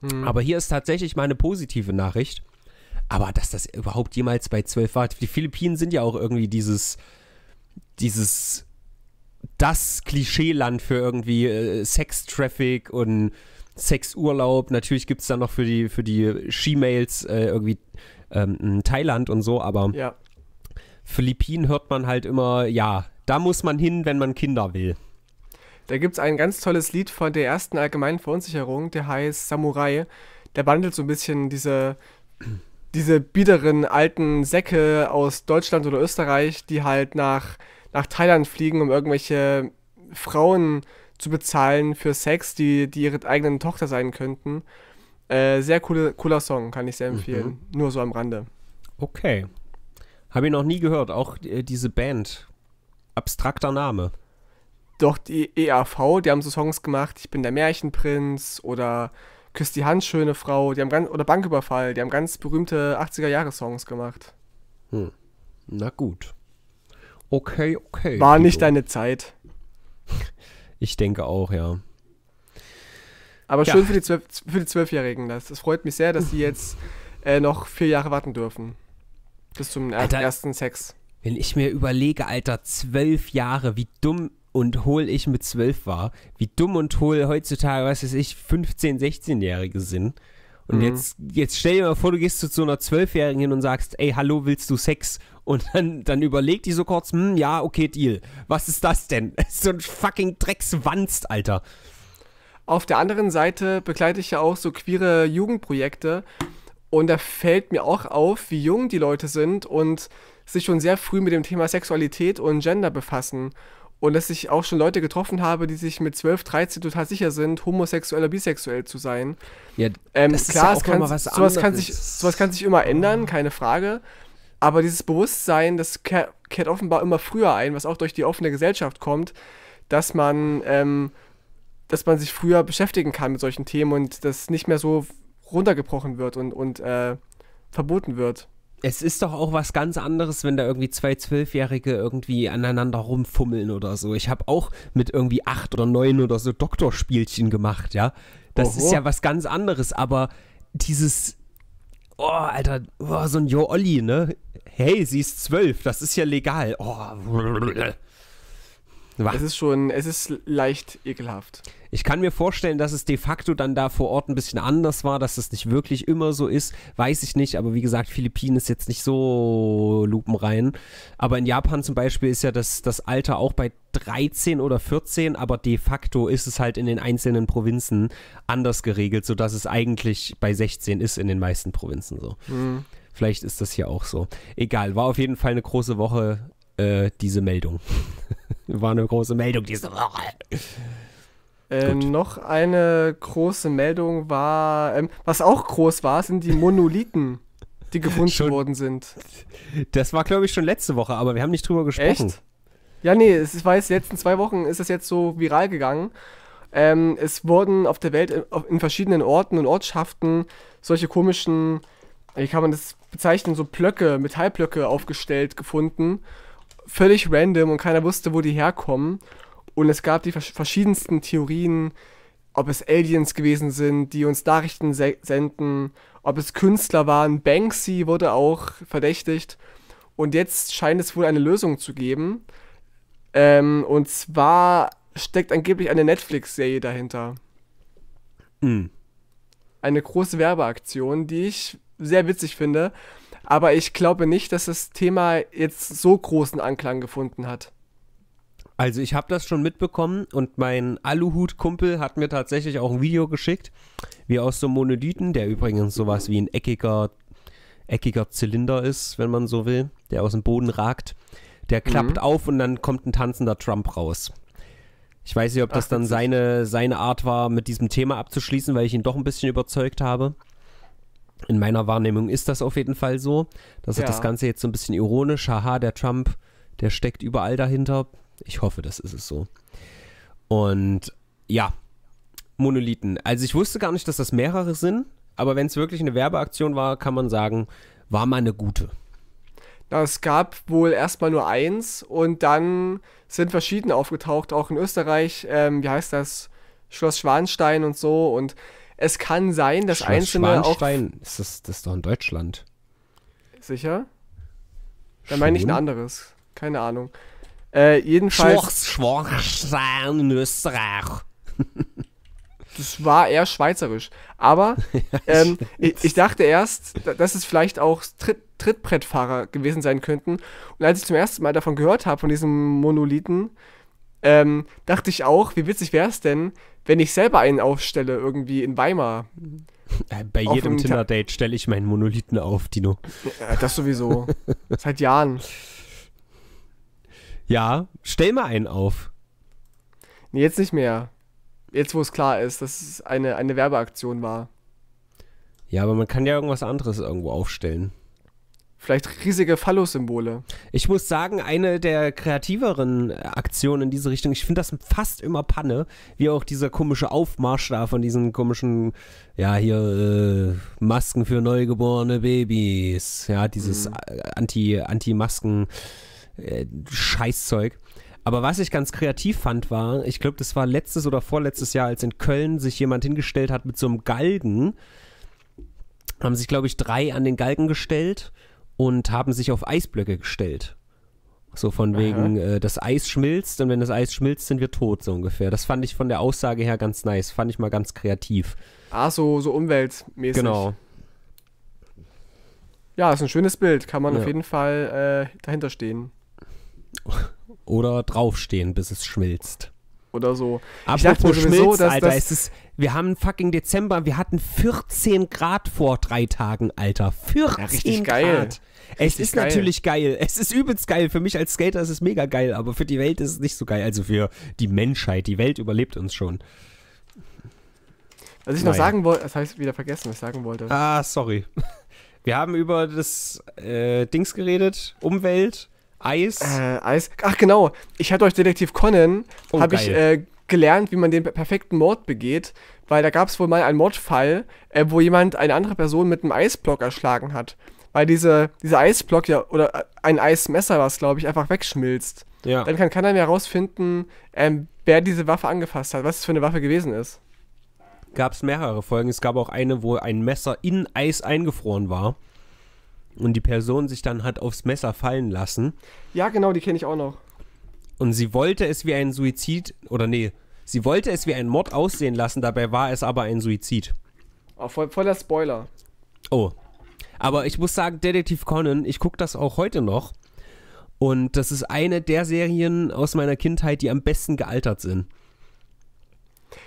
Mhm. Aber hier ist tatsächlich mal eine positive Nachricht. Aber dass das überhaupt jemals bei 12 war, die Philippinen sind ja auch irgendwie dieses, dieses, das Klischeeland für irgendwie äh, Sex-Traffic und Sexurlaub. Natürlich gibt es da noch für die, für die She-Mails äh, irgendwie ähm, Thailand und so, aber ja. Philippinen hört man halt immer, ja, da muss man hin, wenn man Kinder will. Da gibt es ein ganz tolles Lied von der ersten allgemeinen Verunsicherung, der heißt Samurai. Der wandelt so ein bisschen diese, diese biederen alten Säcke aus Deutschland oder Österreich, die halt nach, nach Thailand fliegen, um irgendwelche Frauen zu bezahlen für Sex, die, die ihre eigenen Tochter sein könnten. Äh, sehr coole, cooler Song, kann ich sehr mhm. empfehlen. Mhm. Nur so am Rande. Okay. Habe ich noch nie gehört. Auch äh, diese Band. Abstrakter Name doch die EAV, die haben so Songs gemacht, ich bin der Märchenprinz oder Küsst die Hand, schöne Frau, die haben ganz, oder Banküberfall, die haben ganz berühmte 80er-Jahre-Songs gemacht. Hm. Na gut. Okay, okay. War nicht deine Zeit. Ich denke auch, ja. Aber ja. schön für die, 12, für die Zwölfjährigen. Das, das freut mich sehr, dass die jetzt äh, noch vier Jahre warten dürfen. Bis zum Alter, ersten Sex. Wenn ich mir überlege, Alter, zwölf Jahre, wie dumm und hohl ich mit zwölf war, wie dumm und hohl heutzutage, was weiß ich, 15, 16-Jährige sind. Und mhm. jetzt, jetzt stell dir mal vor, du gehst zu so einer Zwölfjährigen hin und sagst, ey, hallo, willst du Sex? Und dann, dann überlegt die so kurz, hm, ja, okay, Deal. Was ist das denn? <laughs> so ein fucking Dreckswanst, Alter. Auf der anderen Seite begleite ich ja auch so queere Jugendprojekte. Und da fällt mir auch auf, wie jung die Leute sind und sich schon sehr früh mit dem Thema Sexualität und Gender befassen. Und dass ich auch schon Leute getroffen habe, die sich mit 12, 13 total sicher sind, homosexuell oder bisexuell zu sein. Ja, ähm, das klar, ist ja auch kann, was sowas, anderes. kann sowas kann sich immer ändern, keine Frage. Aber dieses Bewusstsein, das kehrt offenbar immer früher ein, was auch durch die offene Gesellschaft kommt, dass man, ähm, dass man sich früher beschäftigen kann mit solchen Themen und das nicht mehr so runtergebrochen wird und, und äh, verboten wird es ist doch auch was ganz anderes, wenn da irgendwie zwei Zwölfjährige irgendwie aneinander rumfummeln oder so. Ich habe auch mit irgendwie acht oder neun oder so Doktorspielchen gemacht, ja. Das Oho. ist ja was ganz anderes, aber dieses, oh, Alter, oh, so ein Jo Olli, ne? Hey, sie ist zwölf, das ist ja legal. Oh, Wach. Es ist schon, es ist leicht ekelhaft. Ich kann mir vorstellen, dass es de facto dann da vor Ort ein bisschen anders war, dass es nicht wirklich immer so ist, weiß ich nicht. Aber wie gesagt, Philippinen ist jetzt nicht so lupenrein. Aber in Japan zum Beispiel ist ja das, das Alter auch bei 13 oder 14, aber de facto ist es halt in den einzelnen Provinzen anders geregelt, sodass es eigentlich bei 16 ist in den meisten Provinzen so. Mhm. Vielleicht ist das hier auch so. Egal, war auf jeden Fall eine große Woche, äh, diese Meldung. <laughs> War eine große Meldung diese Woche. Äh, ähm, noch eine große Meldung war, ähm, was auch groß war, sind die Monolithen, die <laughs> gefunden schon, worden sind. Das war, glaube ich, schon letzte Woche, aber wir haben nicht drüber gesprochen. Echt? Ja, nee, es war jetzt die letzten zwei Wochen, ist das jetzt so viral gegangen. Ähm, es wurden auf der Welt äh, in verschiedenen Orten und Ortschaften solche komischen, wie kann man das bezeichnen, so Blöcke, Metallblöcke aufgestellt, gefunden völlig random und keiner wusste, wo die herkommen. Und es gab die verschiedensten Theorien, ob es Aliens gewesen sind, die uns Nachrichten se senden, ob es Künstler waren. Banksy wurde auch verdächtigt. Und jetzt scheint es wohl eine Lösung zu geben. Ähm, und zwar steckt angeblich eine Netflix-Serie dahinter. Mhm. Eine große Werbeaktion, die ich sehr witzig finde, aber ich glaube nicht, dass das Thema jetzt so großen Anklang gefunden hat. Also ich habe das schon mitbekommen und mein Aluhut-Kumpel hat mir tatsächlich auch ein Video geschickt, wie aus so einem Monolithen, der übrigens sowas wie ein eckiger, eckiger Zylinder ist, wenn man so will, der aus dem Boden ragt. Der klappt mhm. auf und dann kommt ein tanzender Trump raus. Ich weiß nicht, ob das dann seine, seine Art war, mit diesem Thema abzuschließen, weil ich ihn doch ein bisschen überzeugt habe. In meiner Wahrnehmung ist das auf jeden Fall so. Das ja. hat das Ganze jetzt so ein bisschen ironisch. Haha, der Trump, der steckt überall dahinter. Ich hoffe, das ist es so. Und ja, Monolithen. Also ich wusste gar nicht, dass das mehrere sind, aber wenn es wirklich eine Werbeaktion war, kann man sagen, war mal eine gute. es gab wohl erstmal nur eins und dann sind verschiedene aufgetaucht, auch in Österreich. Ähm, wie heißt das? Schloss Schwanstein und so. Und es kann sein, dass Schloss einzelne auch. Ist das, das ist doch in Deutschland. Sicher? Dann meine ich ein anderes. Keine Ahnung. Äh, jedenfalls. Schwarzschwein in Österreich. <laughs> das war eher schweizerisch. Aber <laughs> ähm, ich, ich, dachte erst, dass es vielleicht auch Tritt, Trittbrettfahrer gewesen sein könnten. Und als ich zum ersten Mal davon gehört habe, von diesem Monolithen, ähm, dachte ich auch, wie witzig wäre es denn, wenn ich selber einen aufstelle, irgendwie in Weimar. Äh, bei jedem Tinder-Date stelle ich meinen Monolithen auf, Dino. Ja, äh, das sowieso. <laughs> Seit Jahren. Ja, stell mal einen auf. Nee, jetzt nicht mehr. Jetzt, wo es klar ist, dass es eine, eine Werbeaktion war. Ja, aber man kann ja irgendwas anderes irgendwo aufstellen vielleicht riesige Phallus-Symbole. Ich muss sagen, eine der kreativeren Aktionen in diese Richtung, ich finde das fast immer Panne, wie auch dieser komische Aufmarsch da von diesen komischen, ja, hier, äh, Masken für neugeborene Babys, ja, dieses mhm. Anti, masken äh, Scheißzeug. Aber was ich ganz kreativ fand, war, ich glaube, das war letztes oder vorletztes Jahr, als in Köln sich jemand hingestellt hat mit so einem Galgen, haben sich, glaube ich, drei an den Galgen gestellt und haben sich auf Eisblöcke gestellt. So von wegen, äh, das Eis schmilzt und wenn das Eis schmilzt, sind wir tot, so ungefähr. Das fand ich von der Aussage her ganz nice. Fand ich mal ganz kreativ. Ah, so, so umweltmäßig. Genau. Ja, ist ein schönes Bild. Kann man ja. auf jeden Fall äh, dahinter stehen. <laughs> Oder draufstehen, bis es schmilzt. Oder so. Aber ich sowieso, dass, Alter, das es, wir haben fucking Dezember, wir hatten 14 Grad vor drei Tagen, Alter. 14 ja, richtig Grad. geil es ist geil. natürlich geil. Es ist übelst geil. Für mich als Skater ist es mega geil, aber für die Welt ist es nicht so geil. Also für die Menschheit. Die Welt überlebt uns schon. Was ich Nein. noch sagen wollte, das heißt wieder vergessen, was ich sagen wollte. Ah, sorry. <laughs> Wir haben über das äh, Dings geredet, Umwelt, Eis. Äh, Eis. Ach genau, ich hatte euch Detektiv Conan, oh, habe ich äh, gelernt, wie man den perfekten Mord begeht, weil da gab es wohl mal einen Mordfall, äh, wo jemand eine andere Person mit einem Eisblock erschlagen hat weil diese, dieser Eisblock ja, oder äh, ein Eismesser was glaube ich, einfach wegschmilzt. Ja. Dann kann keiner mehr herausfinden, ähm, wer diese Waffe angefasst hat, was es für eine Waffe gewesen ist. Gab es mehrere Folgen. Es gab auch eine, wo ein Messer in Eis eingefroren war und die Person sich dann hat aufs Messer fallen lassen. Ja, genau, die kenne ich auch noch. Und sie wollte es wie ein Suizid, oder nee, sie wollte es wie ein Mord aussehen lassen, dabei war es aber ein Suizid. Oh, voll, voller Spoiler. Oh, aber ich muss sagen, Detektiv Conan, ich gucke das auch heute noch. Und das ist eine der Serien aus meiner Kindheit, die am besten gealtert sind.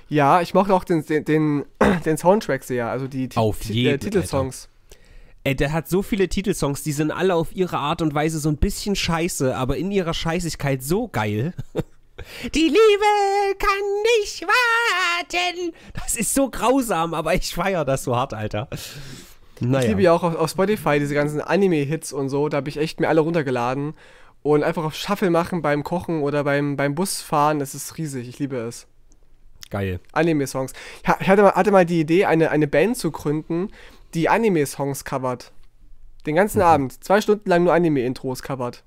Ja, ich mochte auch den, den, den, <clears throat> den Soundtrack sehr, also die, die auf jeden, äh, Titelsongs. Alter. Ey, der hat so viele Titelsongs, die sind alle auf ihre Art und Weise so ein bisschen scheiße, aber in ihrer Scheißigkeit so geil. <laughs> Die Liebe kann nicht warten. Das ist so grausam, aber ich feiere das so hart, Alter. Naja. Ich liebe ja auch auf, auf Spotify diese ganzen Anime-Hits und so, da habe ich echt mir alle runtergeladen. Und einfach auf Shuffle machen beim Kochen oder beim, beim Busfahren, das ist riesig, ich liebe es. Geil. Anime-Songs. Ich hatte mal, hatte mal die Idee, eine, eine Band zu gründen, die Anime-Songs covert. Den ganzen mhm. Abend, zwei Stunden lang nur Anime-Intros covert.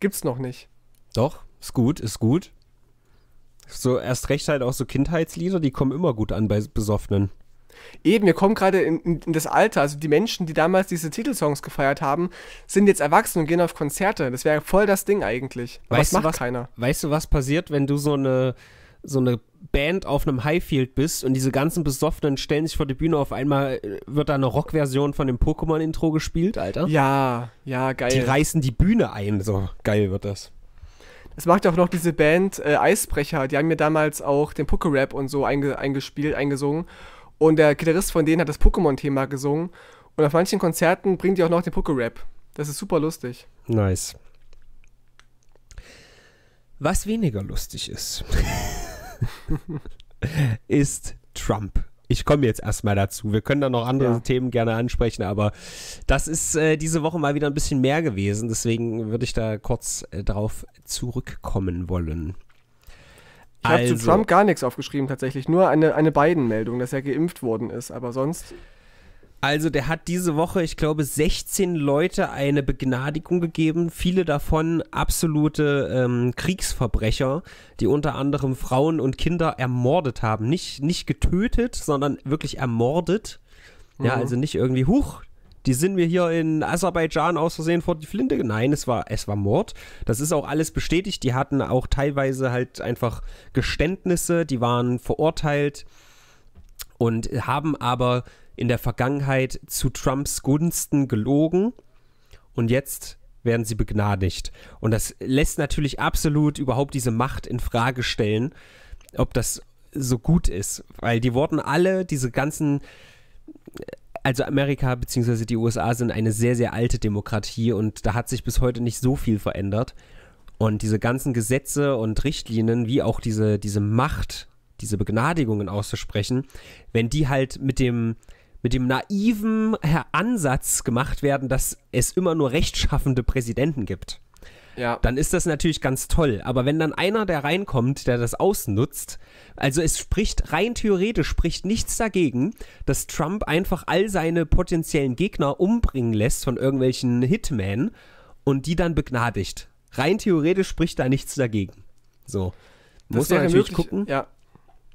Gibt's noch nicht. Doch, ist gut, ist gut. So erst recht halt auch so Kindheitslieder, die kommen immer gut an bei Besoffenen. Eben, wir kommen gerade in, in, das Alter. Also die Menschen, die damals diese Titelsongs gefeiert haben, sind jetzt erwachsen und gehen auf Konzerte. Das wäre voll das Ding eigentlich. Aber weißt was macht was, keiner. Weißt du, was passiert, wenn du so eine so eine Band auf einem Highfield bist und diese ganzen Besoffenen stellen sich vor die Bühne, auf einmal äh, wird da eine Rockversion von dem Pokémon-Intro gespielt, Alter. Ja, ja, geil. Die reißen die Bühne ein, so geil wird das. Es macht auch noch diese Band äh, Eisbrecher, die haben mir damals auch den Pokerap und so einge eingespielt, eingesungen. Und der Gitarrist von denen hat das Pokémon-Thema gesungen. Und auf manchen Konzerten bringt die auch noch den Poké-Rap. Das ist super lustig. Nice. Was weniger lustig ist, <laughs> ist Trump. Ich komme jetzt erstmal dazu. Wir können da noch andere ja. Themen gerne ansprechen, aber das ist äh, diese Woche mal wieder ein bisschen mehr gewesen. Deswegen würde ich da kurz äh, drauf zurückkommen wollen. Ich also. habe zu Trump gar nichts aufgeschrieben tatsächlich, nur eine, eine Biden-Meldung, dass er geimpft worden ist, aber sonst. Also der hat diese Woche, ich glaube, 16 Leute eine Begnadigung gegeben, viele davon absolute ähm, Kriegsverbrecher, die unter anderem Frauen und Kinder ermordet haben. Nicht, nicht getötet, sondern wirklich ermordet. Ja, mhm. also nicht irgendwie, huch, die sind mir hier in Aserbaidschan aus Versehen vor die Flinte. Nein, es war, es war Mord. Das ist auch alles bestätigt. Die hatten auch teilweise halt einfach Geständnisse, die waren verurteilt und haben aber in der Vergangenheit zu Trumps Gunsten gelogen. Und jetzt werden sie begnadigt. Und das lässt natürlich absolut überhaupt diese Macht in Frage stellen, ob das so gut ist, weil die wurden alle diese ganzen also Amerika bzw. die USA sind eine sehr, sehr alte Demokratie und da hat sich bis heute nicht so viel verändert. Und diese ganzen Gesetze und Richtlinien, wie auch diese, diese Macht, diese Begnadigungen auszusprechen, wenn die halt mit dem, mit dem naiven Ansatz gemacht werden, dass es immer nur rechtschaffende Präsidenten gibt ja. dann ist das natürlich ganz toll. Aber wenn dann einer, da reinkommt, der das ausnutzt, also es spricht rein theoretisch spricht nichts dagegen, dass Trump einfach all seine potenziellen Gegner umbringen lässt von irgendwelchen Hitmen und die dann begnadigt. Rein theoretisch spricht da nichts dagegen. So. Das Muss man natürlich möglich. gucken. Ja.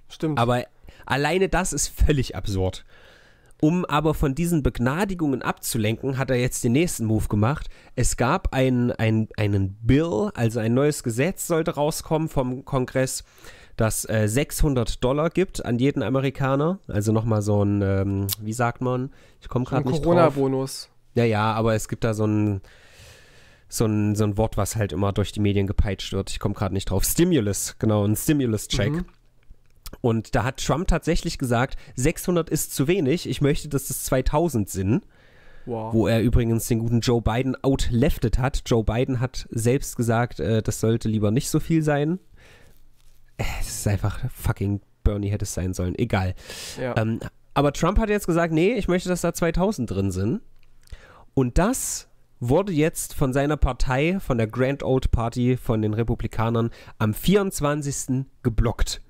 Stimmt. Aber alleine das ist völlig absurd. Um aber von diesen Begnadigungen abzulenken, hat er jetzt den nächsten Move gemacht. Es gab ein, ein, einen Bill, also ein neues Gesetz sollte rauskommen vom Kongress, das äh, 600 Dollar gibt an jeden Amerikaner. Also nochmal so ein, ähm, wie sagt man? Ich komme gerade nicht Corona drauf. Corona-Bonus. Ja, ja, aber es gibt da so ein, so ein, so ein Wort, was halt immer durch die Medien gepeitscht wird. Ich komme gerade nicht drauf. Stimulus, genau, ein Stimulus-Check. Mhm. Und da hat Trump tatsächlich gesagt, 600 ist zu wenig, ich möchte, dass es 2000 sind. Wow. Wo er übrigens den guten Joe Biden outleftet hat. Joe Biden hat selbst gesagt, äh, das sollte lieber nicht so viel sein. Es äh, ist einfach fucking Bernie hätte es sein sollen. Egal. Ja. Ähm, aber Trump hat jetzt gesagt, nee, ich möchte, dass da 2000 drin sind. Und das wurde jetzt von seiner Partei, von der Grand Old Party, von den Republikanern am 24. geblockt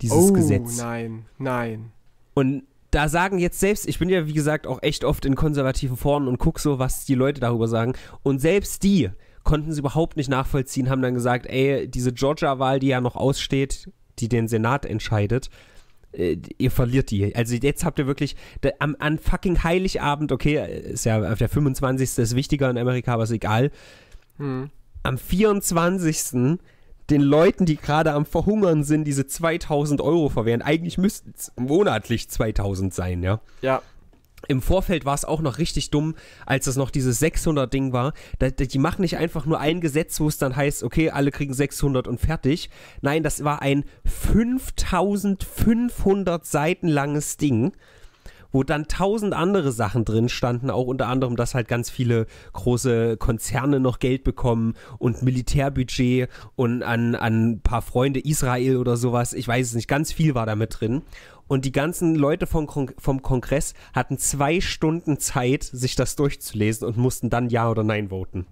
dieses oh, Gesetz. Nein, nein. Und da sagen jetzt selbst, ich bin ja wie gesagt auch echt oft in konservativen Foren und gucke so, was die Leute darüber sagen. Und selbst die konnten es überhaupt nicht nachvollziehen, haben dann gesagt, ey, diese Georgia-Wahl, die ja noch aussteht, die den Senat entscheidet, äh, ihr verliert die. Also jetzt habt ihr wirklich da, am, an fucking Heiligabend, okay, ist ja auf der 25. ist wichtiger in Amerika, aber ist egal. Hm. Am 24 den Leuten, die gerade am Verhungern sind, diese 2000 Euro verwehren. Eigentlich müssten es monatlich 2000 sein, ja? Ja. Im Vorfeld war es auch noch richtig dumm, als das noch dieses 600-Ding war. Da, die machen nicht einfach nur ein Gesetz, wo es dann heißt, okay, alle kriegen 600 und fertig. Nein, das war ein 5500 Seiten langes Ding wo dann tausend andere Sachen drin standen, auch unter anderem, dass halt ganz viele große Konzerne noch Geld bekommen und Militärbudget und an, an ein paar Freunde Israel oder sowas. Ich weiß es nicht, ganz viel war da mit drin. Und die ganzen Leute vom, Kon vom Kongress hatten zwei Stunden Zeit, sich das durchzulesen und mussten dann Ja oder Nein voten.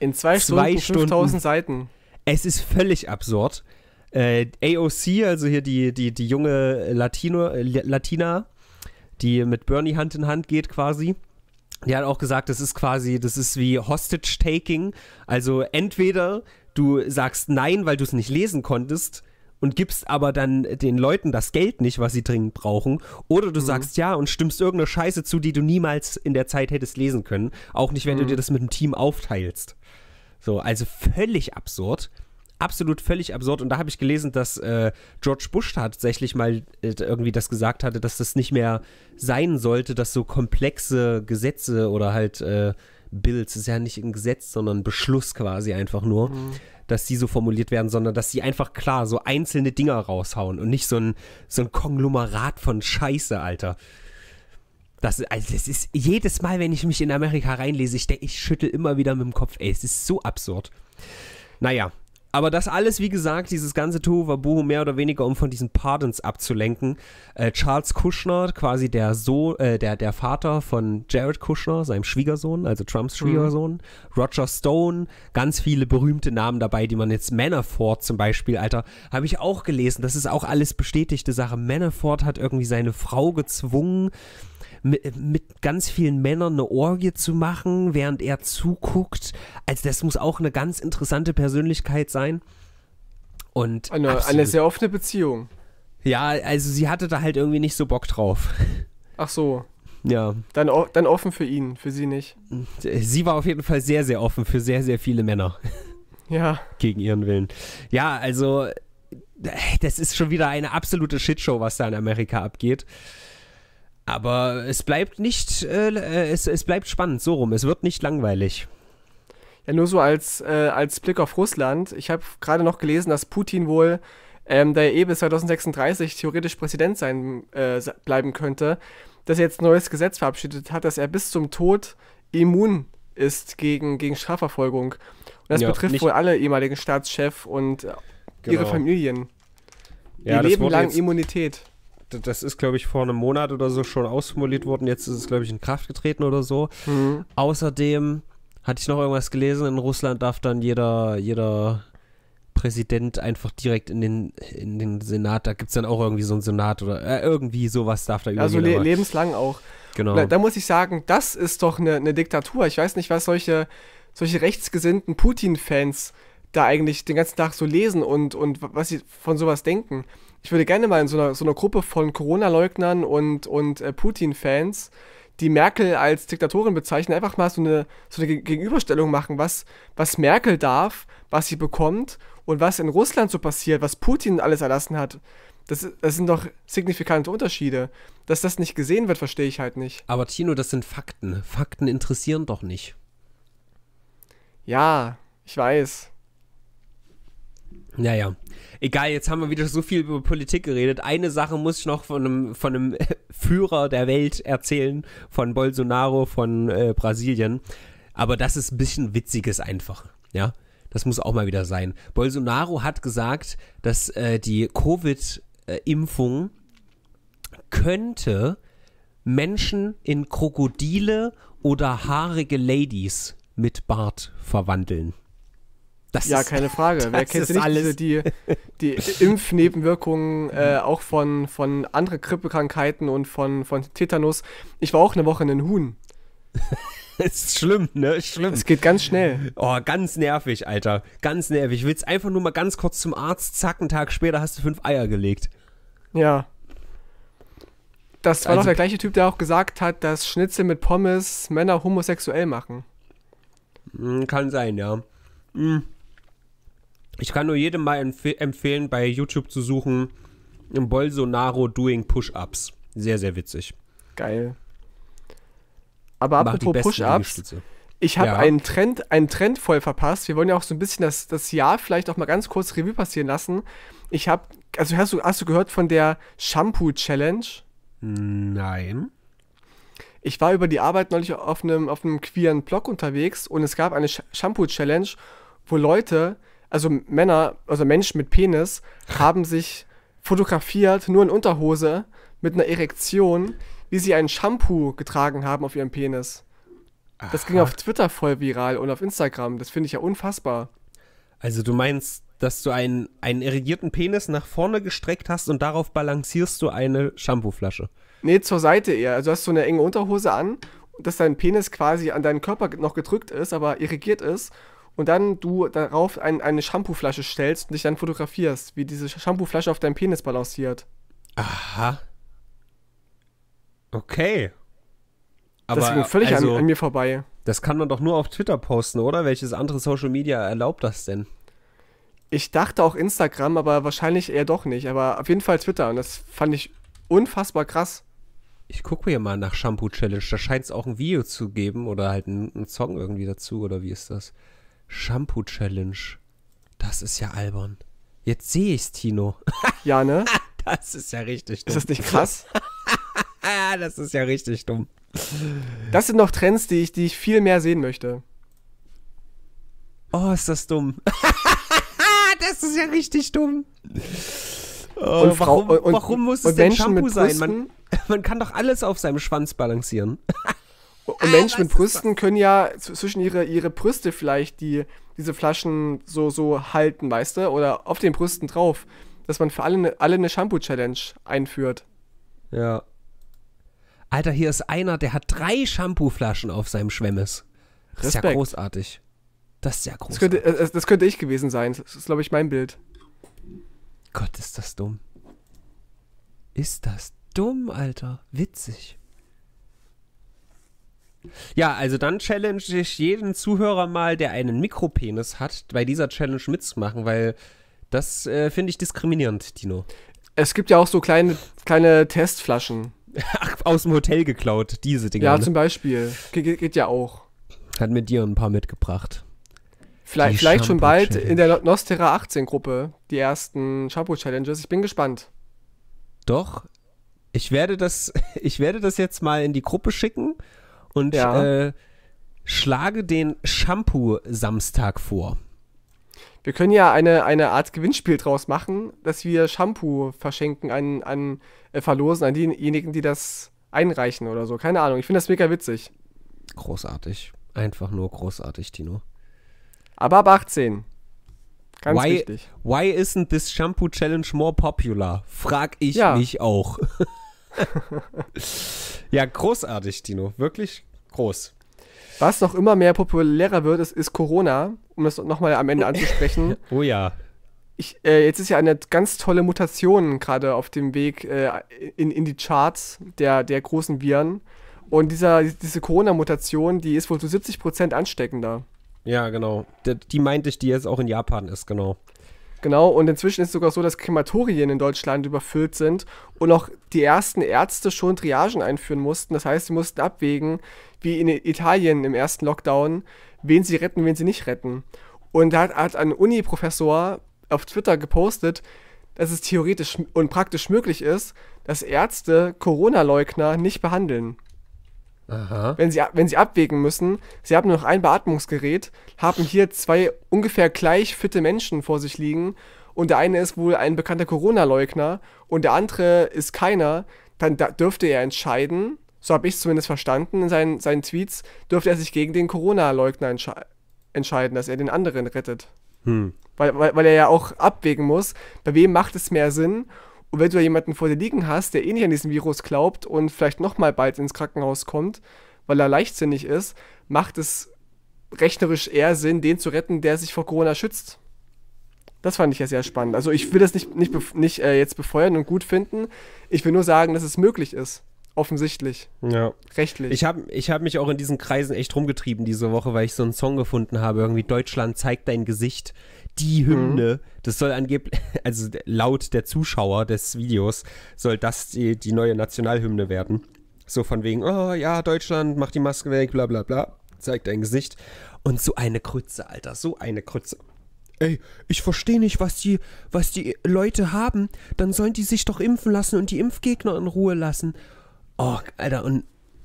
In zwei, zwei Stunden, 5000 Seiten. Es ist völlig absurd. Äh, AOC, also hier die, die, die junge Latino, äh, Latina, die mit Bernie Hand in Hand geht quasi. Die hat auch gesagt, das ist quasi, das ist wie Hostage-Taking. Also entweder du sagst Nein, weil du es nicht lesen konntest und gibst aber dann den Leuten das Geld nicht, was sie dringend brauchen, oder du mhm. sagst ja und stimmst irgendeine Scheiße zu, die du niemals in der Zeit hättest lesen können. Auch nicht, wenn mhm. du dir das mit dem Team aufteilst. So, also völlig absurd absolut völlig absurd. Und da habe ich gelesen, dass äh, George Bush tatsächlich mal äh, irgendwie das gesagt hatte, dass das nicht mehr sein sollte, dass so komplexe Gesetze oder halt äh, Bills, ist ja nicht ein Gesetz, sondern ein Beschluss quasi einfach nur, mhm. dass die so formuliert werden, sondern dass sie einfach klar so einzelne Dinger raushauen und nicht so ein, so ein Konglomerat von Scheiße, Alter. Das, also das ist jedes Mal, wenn ich mich in Amerika reinlese, ich denke, ich schüttel immer wieder mit dem Kopf. Ey, es ist so absurd. Naja, aber das alles, wie gesagt, dieses ganze war Tohuwabohu mehr oder weniger, um von diesen Pardons abzulenken. Äh, Charles Kushner, quasi der, so äh, der, der Vater von Jared Kushner, seinem Schwiegersohn, also Trumps mhm. Schwiegersohn. Mhm. Roger Stone, ganz viele berühmte Namen dabei, die man jetzt Manafort zum Beispiel, Alter, habe ich auch gelesen. Das ist auch alles bestätigte Sache. Manafort hat irgendwie seine Frau gezwungen, mit, mit ganz vielen Männern eine Orgie zu machen, während er zuguckt. Also das muss auch eine ganz interessante Persönlichkeit sein. Und eine, eine sehr offene Beziehung. Ja, also sie hatte da halt irgendwie nicht so Bock drauf. <laughs> Ach so. Ja. Dann, dann offen für ihn, für sie nicht. Sie war auf jeden Fall sehr, sehr offen für sehr, sehr viele Männer. <laughs> Ja. Gegen ihren Willen. Ja, also äh, das ist schon wieder eine absolute Shitshow, was da in Amerika abgeht. Aber es bleibt nicht, äh, äh, es, es bleibt spannend, so rum. Es wird nicht langweilig. Ja, nur so als, äh, als Blick auf Russland. Ich habe gerade noch gelesen, dass Putin wohl, ähm, da er eh bis 2036 theoretisch Präsident sein äh, bleiben könnte, dass er jetzt ein neues Gesetz verabschiedet hat, dass er bis zum Tod immun ist gegen, gegen Strafverfolgung. Und das ja, betrifft wohl alle ehemaligen Staatschefs und äh, genau. ihre Familien. Ja, Ihr Leben lang Immunität das ist, glaube ich, vor einem Monat oder so schon ausformuliert worden. Jetzt ist es, glaube ich, in Kraft getreten oder so. Mhm. Außerdem hatte ich noch irgendwas gelesen, in Russland darf dann jeder, jeder Präsident einfach direkt in den, in den Senat, da gibt es dann auch irgendwie so einen Senat oder äh, irgendwie sowas darf da übergehen. Also le lebenslang auch. Genau. Da, da, muss ich sagen, das ist doch eine, eine Diktatur. Ich weiß nicht, was solche, solche rechtsgesinnten Putin-Fans da eigentlich den ganzen Tag so lesen und, und was sie von sowas denken ich würde gerne mal in so einer, so einer Gruppe von Corona-Leugnern und, und äh, Putin-Fans, die Merkel als Diktatorin bezeichnen, einfach mal so eine, so eine Gegenüberstellung machen, was, was Merkel darf, was sie bekommt und was in Russland so passiert, was Putin alles erlassen hat. Das, das, sind doch signifikante Unterschiede. Dass das nicht gesehen wird, verstehe ich halt nicht. Aber Tino, das sind Fakten. Fakten interessieren doch nicht. Ja, ich weiß. Naja, Egal, jetzt haben wir wieder so viel über Politik geredet. Eine Sache muss ich noch von einem, von einem <laughs> Führer der Welt erzählen, von Bolsonaro von äh, Brasilien. Aber das ist ein bisschen witziges einfach, ja. Das muss auch mal wieder sein. Bolsonaro hat gesagt, dass äh, die Covid-Impfung könnte Menschen in Krokodile oder haarige Ladies mit Bart verwandeln. Das ja, ist, keine Frage. <laughs> Wer kennt nicht alles. die, die Impfnebenwirkungen mhm. äh, auch von, von anderen Grippekrankheiten und von, von Tetanus? Ich war auch eine Woche in den Huhn. <laughs> ist schlimm, ne? Ist schlimm. Es geht ganz schnell. Oh, ganz nervig, Alter. Ganz nervig. Ich will's einfach nur mal ganz kurz zum Arzt, zack, einen Tag später hast du fünf Eier gelegt. Ja. Das war also, doch der gleiche Typ, der auch gesagt hat, dass Schnitzel mit Pommes Männer homosexuell machen. Hm, kann sein, ja. Mhm. Ich kann nur jedem mal empf empfehlen, bei YouTube zu suchen, Bolsonaro doing Push-Ups. Sehr, sehr witzig. Geil. Aber apropos Push-Ups, ich habe ja. einen Trend, einen Trend voll verpasst. Wir wollen ja auch so ein bisschen das, das Jahr vielleicht auch mal ganz kurz Revue passieren lassen. Ich habe, also hast du, hast du gehört von der Shampoo-Challenge? Nein. Ich war über die Arbeit neulich auf einem, auf einem queeren Blog unterwegs und es gab eine Shampoo-Challenge, wo Leute also Männer, also Menschen mit Penis, haben sich fotografiert, nur in Unterhose, mit einer Erektion, wie sie ein Shampoo getragen haben auf ihrem Penis. Das Aha. ging auf Twitter voll viral und auf Instagram. Das finde ich ja unfassbar. Also du meinst, dass du einen, einen irrigierten Penis nach vorne gestreckt hast und darauf balancierst du eine Shampooflasche? Nee, zur Seite eher. Also du hast so eine enge Unterhose an, dass dein Penis quasi an deinen Körper noch gedrückt ist, aber irrigiert ist und dann du darauf ein, eine Shampooflasche stellst und dich dann fotografierst, wie diese Shampooflasche auf deinem Penis balanciert. Aha. Okay. Aber das ging völlig also, an, an, mir vorbei. Das kann man doch nur auf Twitter posten, oder? Welches andere Social Media erlaubt das denn? Ich dachte auch Instagram, aber wahrscheinlich eher doch nicht. Aber auf jeden Fall Twitter und das fand ich unfassbar krass. Ich gucke hier mal nach Shampoo Challenge. Da scheint es auch ein Video zu geben oder halt einen Song irgendwie dazu oder wie ist das? Shampoo Challenge. Das ist ja albern. Jetzt sehe ich's, Tino. <laughs> Ja, ne? Das ist ja richtig dumm. Ist das nicht krass? <laughs> das ist ja richtig dumm. Das sind noch Trends, die ich, die ich viel mehr sehen möchte. Oh, ist das dumm. <laughs> das ist ja richtig dumm. Oh, und Frau, warum, und, warum muss und es denn Shampoo sein? Man, man kann doch alles auf seinem Schwanz balancieren. Und ah, Menschen mit Brüsten können ja zwischen ihre, ihre Brüste vielleicht die, diese Flaschen so, so halten, weißt du? Oder auf den Brüsten drauf. Dass man für alle, ne, alle eine Shampoo-Challenge einführt. Ja. Alter, hier ist einer, der hat drei Shampoo-Flaschen auf seinem Schwemmes. Das Respekt. ist ja großartig. Das ist ja großartig. Das könnte, äh, das könnte ich gewesen sein. Das ist, glaube ich, mein Bild. Gott, ist das dumm. Ist das dumm, Alter. Witzig. Ja, also dann challenge ich jeden Zuhörer mal, der einen Mikropenis hat, bei dieser Challenge mitzumachen, weil das äh, finde ich diskriminierend, Dino. Es gibt ja auch so kleine, kleine Testflaschen. <laughs> Ach, aus dem Hotel geklaut, diese Dinger. Ja, ne? zum Beispiel. Ge ge geht ja auch. Hat mir dir ein paar mitgebracht. Vielleicht, vielleicht schon bald in der Nostera 18 Gruppe die ersten Shampoo Challenges. Ich bin gespannt. Doch. Ich werde das, <laughs> ich werde das jetzt mal in die Gruppe schicken und ja. äh, schlage den Shampoo-Samstag vor. Wir können ja eine, eine Art Gewinnspiel draus machen, dass wir Shampoo verschenken an, an äh, Verlosen, an diejenigen, die das einreichen oder so. Keine Ahnung. Ich finde das mega witzig. Großartig. Einfach nur großartig, Tino. Aber ab 18. Ganz why, wichtig. Why isn't this Shampoo Challenge more popular? Frag ich ja. mich auch. <laughs> ja, großartig, Dino. Wirklich groß. Was noch immer mehr populärer wird, ist, ist Corona, um das nochmal am Ende anzusprechen. <laughs> oh ja. Ich, äh, jetzt ist ja eine ganz tolle Mutation gerade auf dem Weg äh, in, in die Charts der, der großen Viren. Und dieser, diese Corona-Mutation, die ist wohl zu 70% ansteckender. Ja, genau. Die, die meinte ich, die jetzt auch in Japan ist, genau. Genau, und inzwischen ist es sogar so, dass Krematorien in Deutschland überfüllt sind und auch die ersten Ärzte schon Triagen einführen mussten. Das heißt, sie mussten abwägen, wie in Italien im ersten Lockdown, wen sie retten, wen sie nicht retten. Und da hat, ein Uni-Professor auf Twitter gepostet, dass es theoretisch und praktisch möglich ist, dass Ärzte Corona-Leugner nicht behandeln. Aha. Wenn, sie, wenn sie abwägen müssen, sie haben nur noch ein Beatmungsgerät, haben hier zwei ungefähr gleich fitte Menschen vor sich liegen und der eine ist wohl ein bekannter Corona-Leugner und der andere ist keiner, dann da dürfte er entscheiden, so habe ich es zumindest verstanden in seinen, seinen Tweets, dürfte er sich gegen den Corona-Leugner entsche entscheiden, dass er den anderen rettet. Hm. Weil, weil, weil er ja auch abwägen muss, bei wem macht es mehr Sinn und wenn du da jemanden vor dir liegen hast, der eh nicht an diesen Virus glaubt und vielleicht nochmal bald ins Krankenhaus kommt, weil er leichtsinnig ist, macht es rechnerisch eher Sinn, den zu retten, der sich vor Corona schützt. Das fand ich ja sehr spannend. Also ich will das nicht, nicht, nicht äh, jetzt befeuern und gut finden. Ich will nur sagen, dass es möglich ist offensichtlich. Ja. Rechtlich. Ich habe ich hab mich auch in diesen Kreisen echt rumgetrieben diese Woche, weil ich so einen Song gefunden habe. Irgendwie Deutschland zeigt dein Gesicht. Die mhm. Hymne. Mhm. Das soll angeblich, <laughs> also laut der Zuschauer des Videos, soll das die, die neue Nationalhymne werden. So von wegen, oh ja, Deutschland, mach die Maske weg, bla bla bla. Zeigt dein Gesicht. Und so eine Krütze, Alter, so eine Krütze. Ey, ich verstehe nicht, was die, was die Leute haben. Dann sollen die sich doch impfen lassen und die Impfgegner in Ruhe lassen. Oh, Alter, und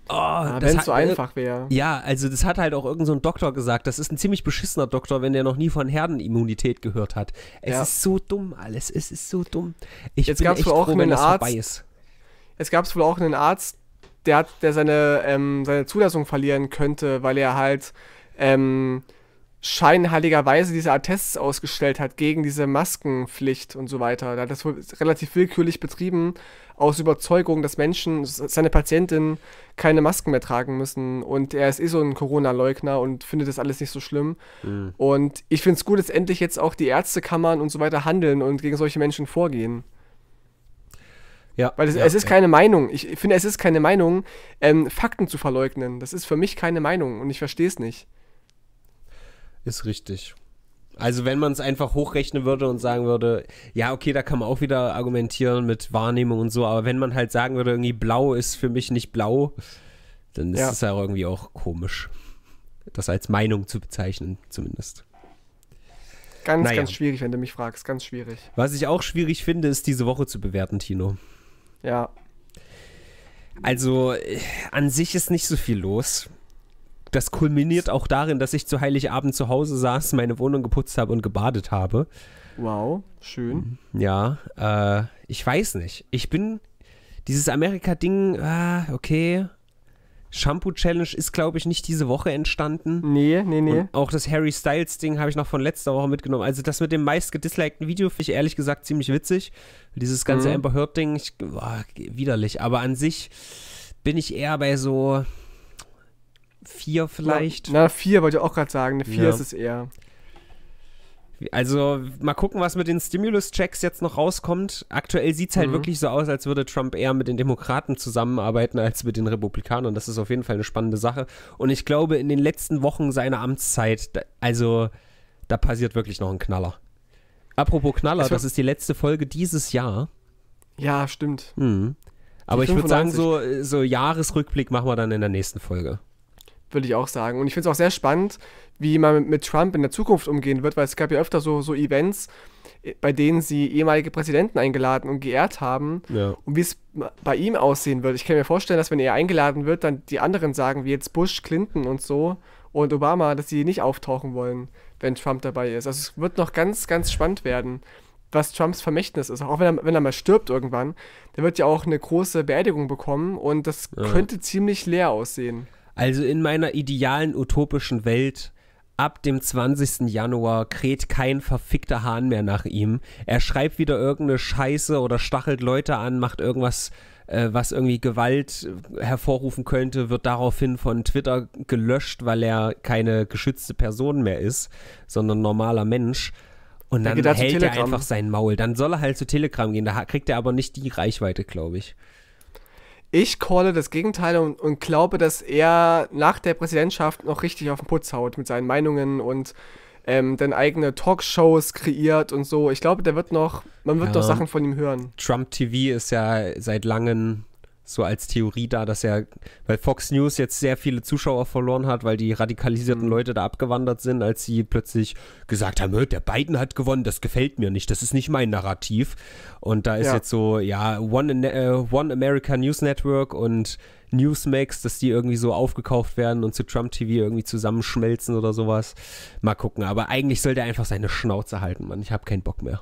Oh, ja, ah, wenn es so einfach wäre. Ja, also das hat halt auch irgendein so Doktor gesagt. Das ist ein ziemlich beschissener Doktor, wenn der noch nie von Herdenimmunität gehört hat. Es ja. ist so dumm alles. Es ist so dumm. Ich Jetzt bin gab's echt wohl auch froh, einen das Arzt, vorbei ist. Jetzt gab wohl auch einen Arzt, der, hat, der seine, ähm, seine Zulassung verlieren könnte, weil er halt ähm, scheinheiligerweise diese Attests ausgestellt hat gegen diese Maskenpflicht und so weiter. Da hat das wohl relativ willkürlich betrieben, aus Überzeugung, dass Menschen, seine Patientin, keine Masken mehr tragen müssen. Und er ist eh so ein Corona-Leugner und findet das alles nicht so schlimm. Mhm. Und ich finde es gut, dass endlich jetzt auch die Ärztekammern und so weiter handeln und gegen solche Menschen vorgehen. Ja, Weil es, ja, es ist ja. keine Meinung. Ich finde, es ist keine Meinung, ähm, Fakten zu verleugnen. Das ist für mich keine Meinung und ich verstehe es nicht. Ist richtig. Also wenn man es einfach hochrechnen würde und sagen würde, ja, okay, da kann man auch wieder argumentieren mit Wahrnehmung und so, aber wenn man halt sagen würde, irgendwie blau ist für mich nicht blau, dann ist es ja halt irgendwie auch komisch, das als Meinung zu bezeichnen, zumindest. Ganz, naja. ganz schwierig, wenn du mich fragst, ganz schwierig. Was ich auch schwierig finde, ist diese Woche zu bewerten, Tino. Ja. Also äh, an sich ist nicht so viel los das kulminiert auch darin, dass ich zu Heiligabend zu Hause saß, meine Wohnung geputzt habe und gebadet habe. Wow, schön. Mhm. Ja, äh, ich weiß nicht. Ich bin dieses Amerika-Ding, ah, okay. Shampoo-Challenge ist, glaube ich, nicht diese Woche entstanden. Nee, nee, nee. Und auch das Harry Styles-Ding habe ich noch von letzter Woche mitgenommen. Also das mit dem meistgedislikten Video finde ich ehrlich gesagt ziemlich witzig. Dieses ganze mhm. Amber Heard-Ding, widerlich. Aber an sich bin ich eher bei so vier vielleicht. Na, na vier wollte ich auch gerade sagen. Eine vier ja. ist es eher. Also mal gucken, was mit den Stimulus-Checks jetzt noch rauskommt. Aktuell sieht es halt mhm. wirklich so aus, als würde Trump eher mit den Demokraten zusammenarbeiten als mit den Republikanern. Das ist auf jeden Fall eine spannende Sache. Und ich glaube, in den letzten Wochen seiner Amtszeit, da, also da passiert wirklich noch ein Knaller. Apropos Knaller, das, ist die letzte Folge dieses Jahr. Ja, stimmt. Mhm. Aber ich würde sagen, so, so Jahresrückblick machen wir dann in der nächsten Folge würde ich auch sagen. Und ich finde es auch sehr spannend, wie man mit Trump in der Zukunft umgehen wird, weil es gab ja öfter so, so Events, äh, bei denen sie ehemalige Präsidenten eingeladen und geehrt haben. Ja. Und wie es bei ihm aussehen wird. Ich kann mir vorstellen, dass wenn er eingeladen wird, dann die anderen sagen, wie jetzt Bush, Clinton und so und Obama, dass sie nicht auftauchen wollen, wenn Trump dabei ist. Also es wird noch ganz, ganz spannend werden, was Trumps Vermächtnis ist. Auch wenn er, wenn er mal stirbt irgendwann, der wird ja auch eine große Beerdigung bekommen und das ja. könnte ziemlich leer aussehen. Also in meiner idealen utopischen Welt ab dem 20. Januar kräht kein verfickter Hahn mehr nach ihm. Er schreibt wieder irgendeine Scheiße oder stachelt Leute an, macht irgendwas, äh, was irgendwie Gewalt äh, hervorrufen könnte, wird daraufhin von Twitter gelöscht, weil er keine geschützte Person mehr ist, sondern normaler Mensch. Und dann, dann hält er einfach sein Maul. Dann soll er halt zu Telegram gehen. Da kriegt er aber nicht die Reichweite, glaube ich. Ich calle das Gegenteil und, und glaube, dass er nach der Präsidentschaft noch richtig auf den Putz haut mit seinen Meinungen und ähm, dann eigene Talkshows kreiert und so. Ich glaube, der wird noch, man wird ja. noch Sachen von ihm hören. Trump TV ist ja seit langem so als Theorie da, dass er, weil Fox News jetzt sehr viele Zuschauer verloren hat, weil die radikalisierten mhm. Leute da abgewandert sind, als sie plötzlich gesagt haben, der Biden hat gewonnen, das gefällt mir nicht, das ist nicht mein Narrativ. Und da ist ja. jetzt so, ja, One, uh, One America News Network und Newsmax, dass die irgendwie so aufgekauft werden und zu Trump TV irgendwie zusammenschmelzen oder sowas. Mal gucken, aber eigentlich soll der einfach seine Schnauze halten, Mann. Ich habe keinen Bock mehr.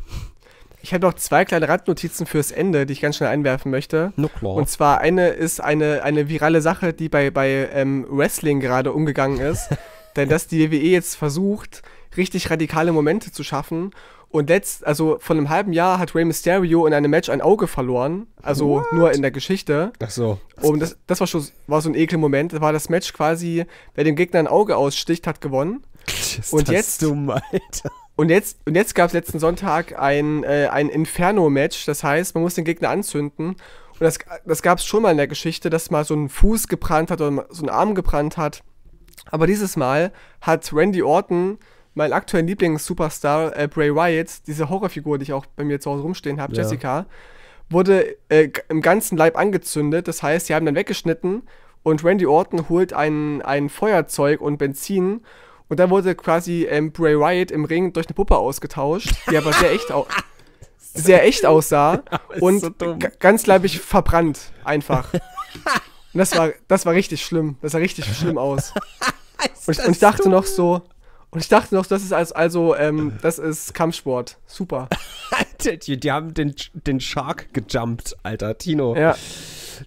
Ich habe noch zwei kleine Randnotizen fürs Ende, die ich ganz schnell einwerfen möchte. No, Und zwar eine ist eine, eine virale Sache, die bei, bei ähm, Wrestling gerade umgegangen ist. <laughs> Denn dass die WWE jetzt versucht, richtig radikale Momente zu schaffen. Und letzt, also vor einem halben Jahr hat Rey Mysterio in einem Match ein Auge verloren. Also What? nur in der Geschichte. Ach so. Und das, das war schon war so ein ekel Moment. Da war das Match quasi, wer dem Gegner ein Auge aussticht, hat gewonnen. Ist <laughs> und das jetzt, dumm, Alter. Und jetzt, und jetzt gab es letzten Sonntag ein, äh, ein Inferno-Match, das heißt, man muss den Gegner anzünden. Und das, das gab es schon mal in der Geschichte, dass mal so ein Fuß gebrannt hat oder so ein Arm gebrannt hat. Aber dieses Mal hat Randy Orton, mein aktuellen Lieblings-Superstar, äh, Bray Wyatt, diese Horrorfigur, die ich auch bei mir zu Hause rumstehen habe, ja. Jessica, wurde äh, im ganzen Leib angezündet. Das heißt, sie haben dann weggeschnitten und Randy Orton holt ein, ein Feuerzeug und Benzin und da wurde quasi ähm, Bray Wyatt im Ring durch eine Puppe ausgetauscht, die aber sehr echt, au <laughs> sehr echt aussah <laughs> und so ganz leibig verbrannt einfach. <laughs> Und das war, das war richtig schlimm. Das sah richtig schlimm aus. Und ich, und ich dachte noch so, und ich dachte noch, das ist als, also, ähm, das ist Kampfsport. Super. die, die, haben den, den Shark gejumpt, Alter, Tino. Ja.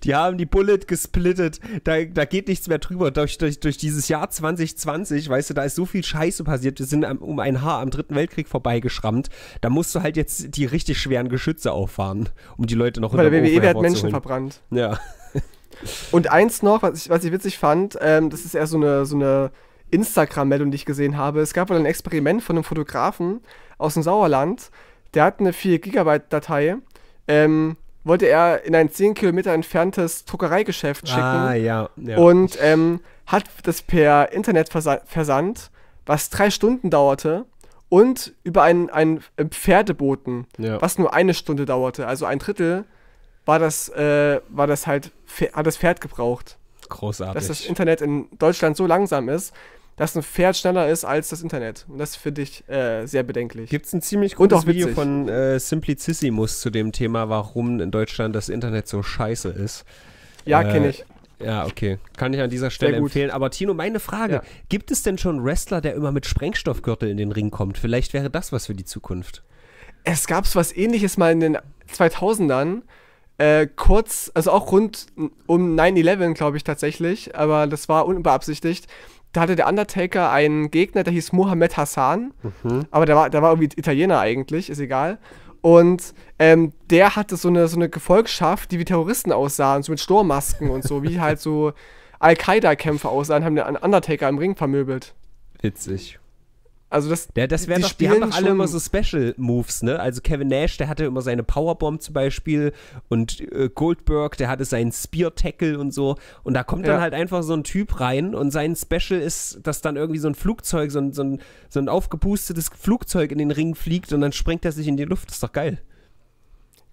Die haben die Bullet gesplittet. Da, da geht nichts mehr drüber. Durch, durch, durch dieses Jahr 2020, weißt du, da ist so viel Scheiße passiert. Wir sind am, um ein Haar am Dritten Weltkrieg vorbeigeschrammt. Da musst du halt jetzt die richtig schweren Geschütze auffahren, um die Leute noch in der WWE hat Menschen verbrannt. Ja. Und eins noch, was ich, was ich witzig fand, ähm, das ist eher so eine, so eine Instagram-Meldung, die ich gesehen habe. Es gab wohl ein Experiment von einem Fotografen aus dem Sauerland. Der hat eine 4-Gigabyte-Datei. Ähm, wollte er in ein 10 Kilometer entferntes Druckereigeschäft ah, schicken. Ah, ja. ja. Und ähm, hat das per Internet versandt, was drei Stunden dauerte. Und über einen, einen äh, Pferdeboten, ja. was nur eine Stunde dauerte. Also ein Drittel war das, äh, war das halt, hat das Pferd gebraucht. Großartig. Dass das Internet in Deutschland so langsam ist, dass ein Pferd schneller ist als das Internet. Und das finde ich äh, sehr bedenklich. Gibt es ein ziemlich gutes Video von äh, Simplicissimus zu dem Thema, warum in Deutschland das Internet so scheiße ist. Ja, äh, kenne ich. Ja, okay. Kann ich an dieser Stelle empfehlen. Aber Tino, meine Frage: ja. Gibt es denn schon Wrestler, der immer mit Sprengstoffgürtel in den Ring kommt? Vielleicht wäre das was für die Zukunft. Es gab es was ähnliches mal in den 2000ern. Äh, kurz, also auch rund um 9-11, glaube ich tatsächlich, aber das war unbeabsichtigt da hatte der Undertaker einen Gegner, der hieß Mohammed Hassan. Mhm. Aber der war, der war irgendwie Italiener eigentlich, ist egal. Und ähm, der hatte so eine, so eine Gefolgschaft, die wie Terroristen aussahen, so mit Sturmmasken und so, wie <laughs> halt so Al-Qaida-Kämpfer aussahen, haben den Undertaker im Ring vermöbelt. Witzig. Also das, ja, das wäre doch, die haben doch alle immer so Special-Moves, ne? Also Kevin Nash, der hatte immer seine Powerbomb zum Beispiel und äh, Goldberg, der hatte seinen Spear-Tackle und so. Und da kommt ja. dann halt einfach so ein Typ rein und sein Special ist, dass dann irgendwie so ein Flugzeug, so ein, so ein, so ein aufgepustetes Flugzeug in den Ring fliegt und dann sprengt er sich in die Luft. Das ist doch geil.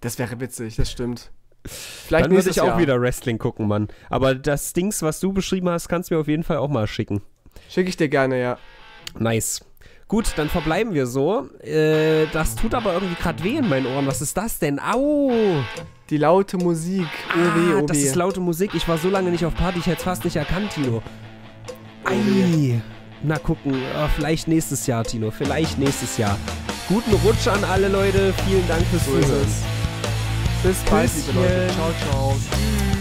Das wäre witzig, das stimmt. Vielleicht dann würde ich auch Jahr. wieder Wrestling gucken, Mann. Aber das Dings, was du beschrieben hast, kannst du mir auf jeden Fall auch mal schicken. Schicke ich dir gerne, ja. Nice. Gut, dann verbleiben wir so. Äh, das tut aber irgendwie gerade weh in meinen Ohren. Was ist das denn? Au! Die laute Musik. Oh ah, weh, oh das weh. ist laute Musik. Ich war so lange nicht auf Party, ich hätte es fast nicht erkannt, Tino. Ei. Na gucken, oh, vielleicht nächstes Jahr, Tino. Vielleicht nächstes Jahr. Guten Rutsch an alle Leute. Vielen Dank fürs Zuhören. Bis bald, liebe Leute. Ciao, ciao.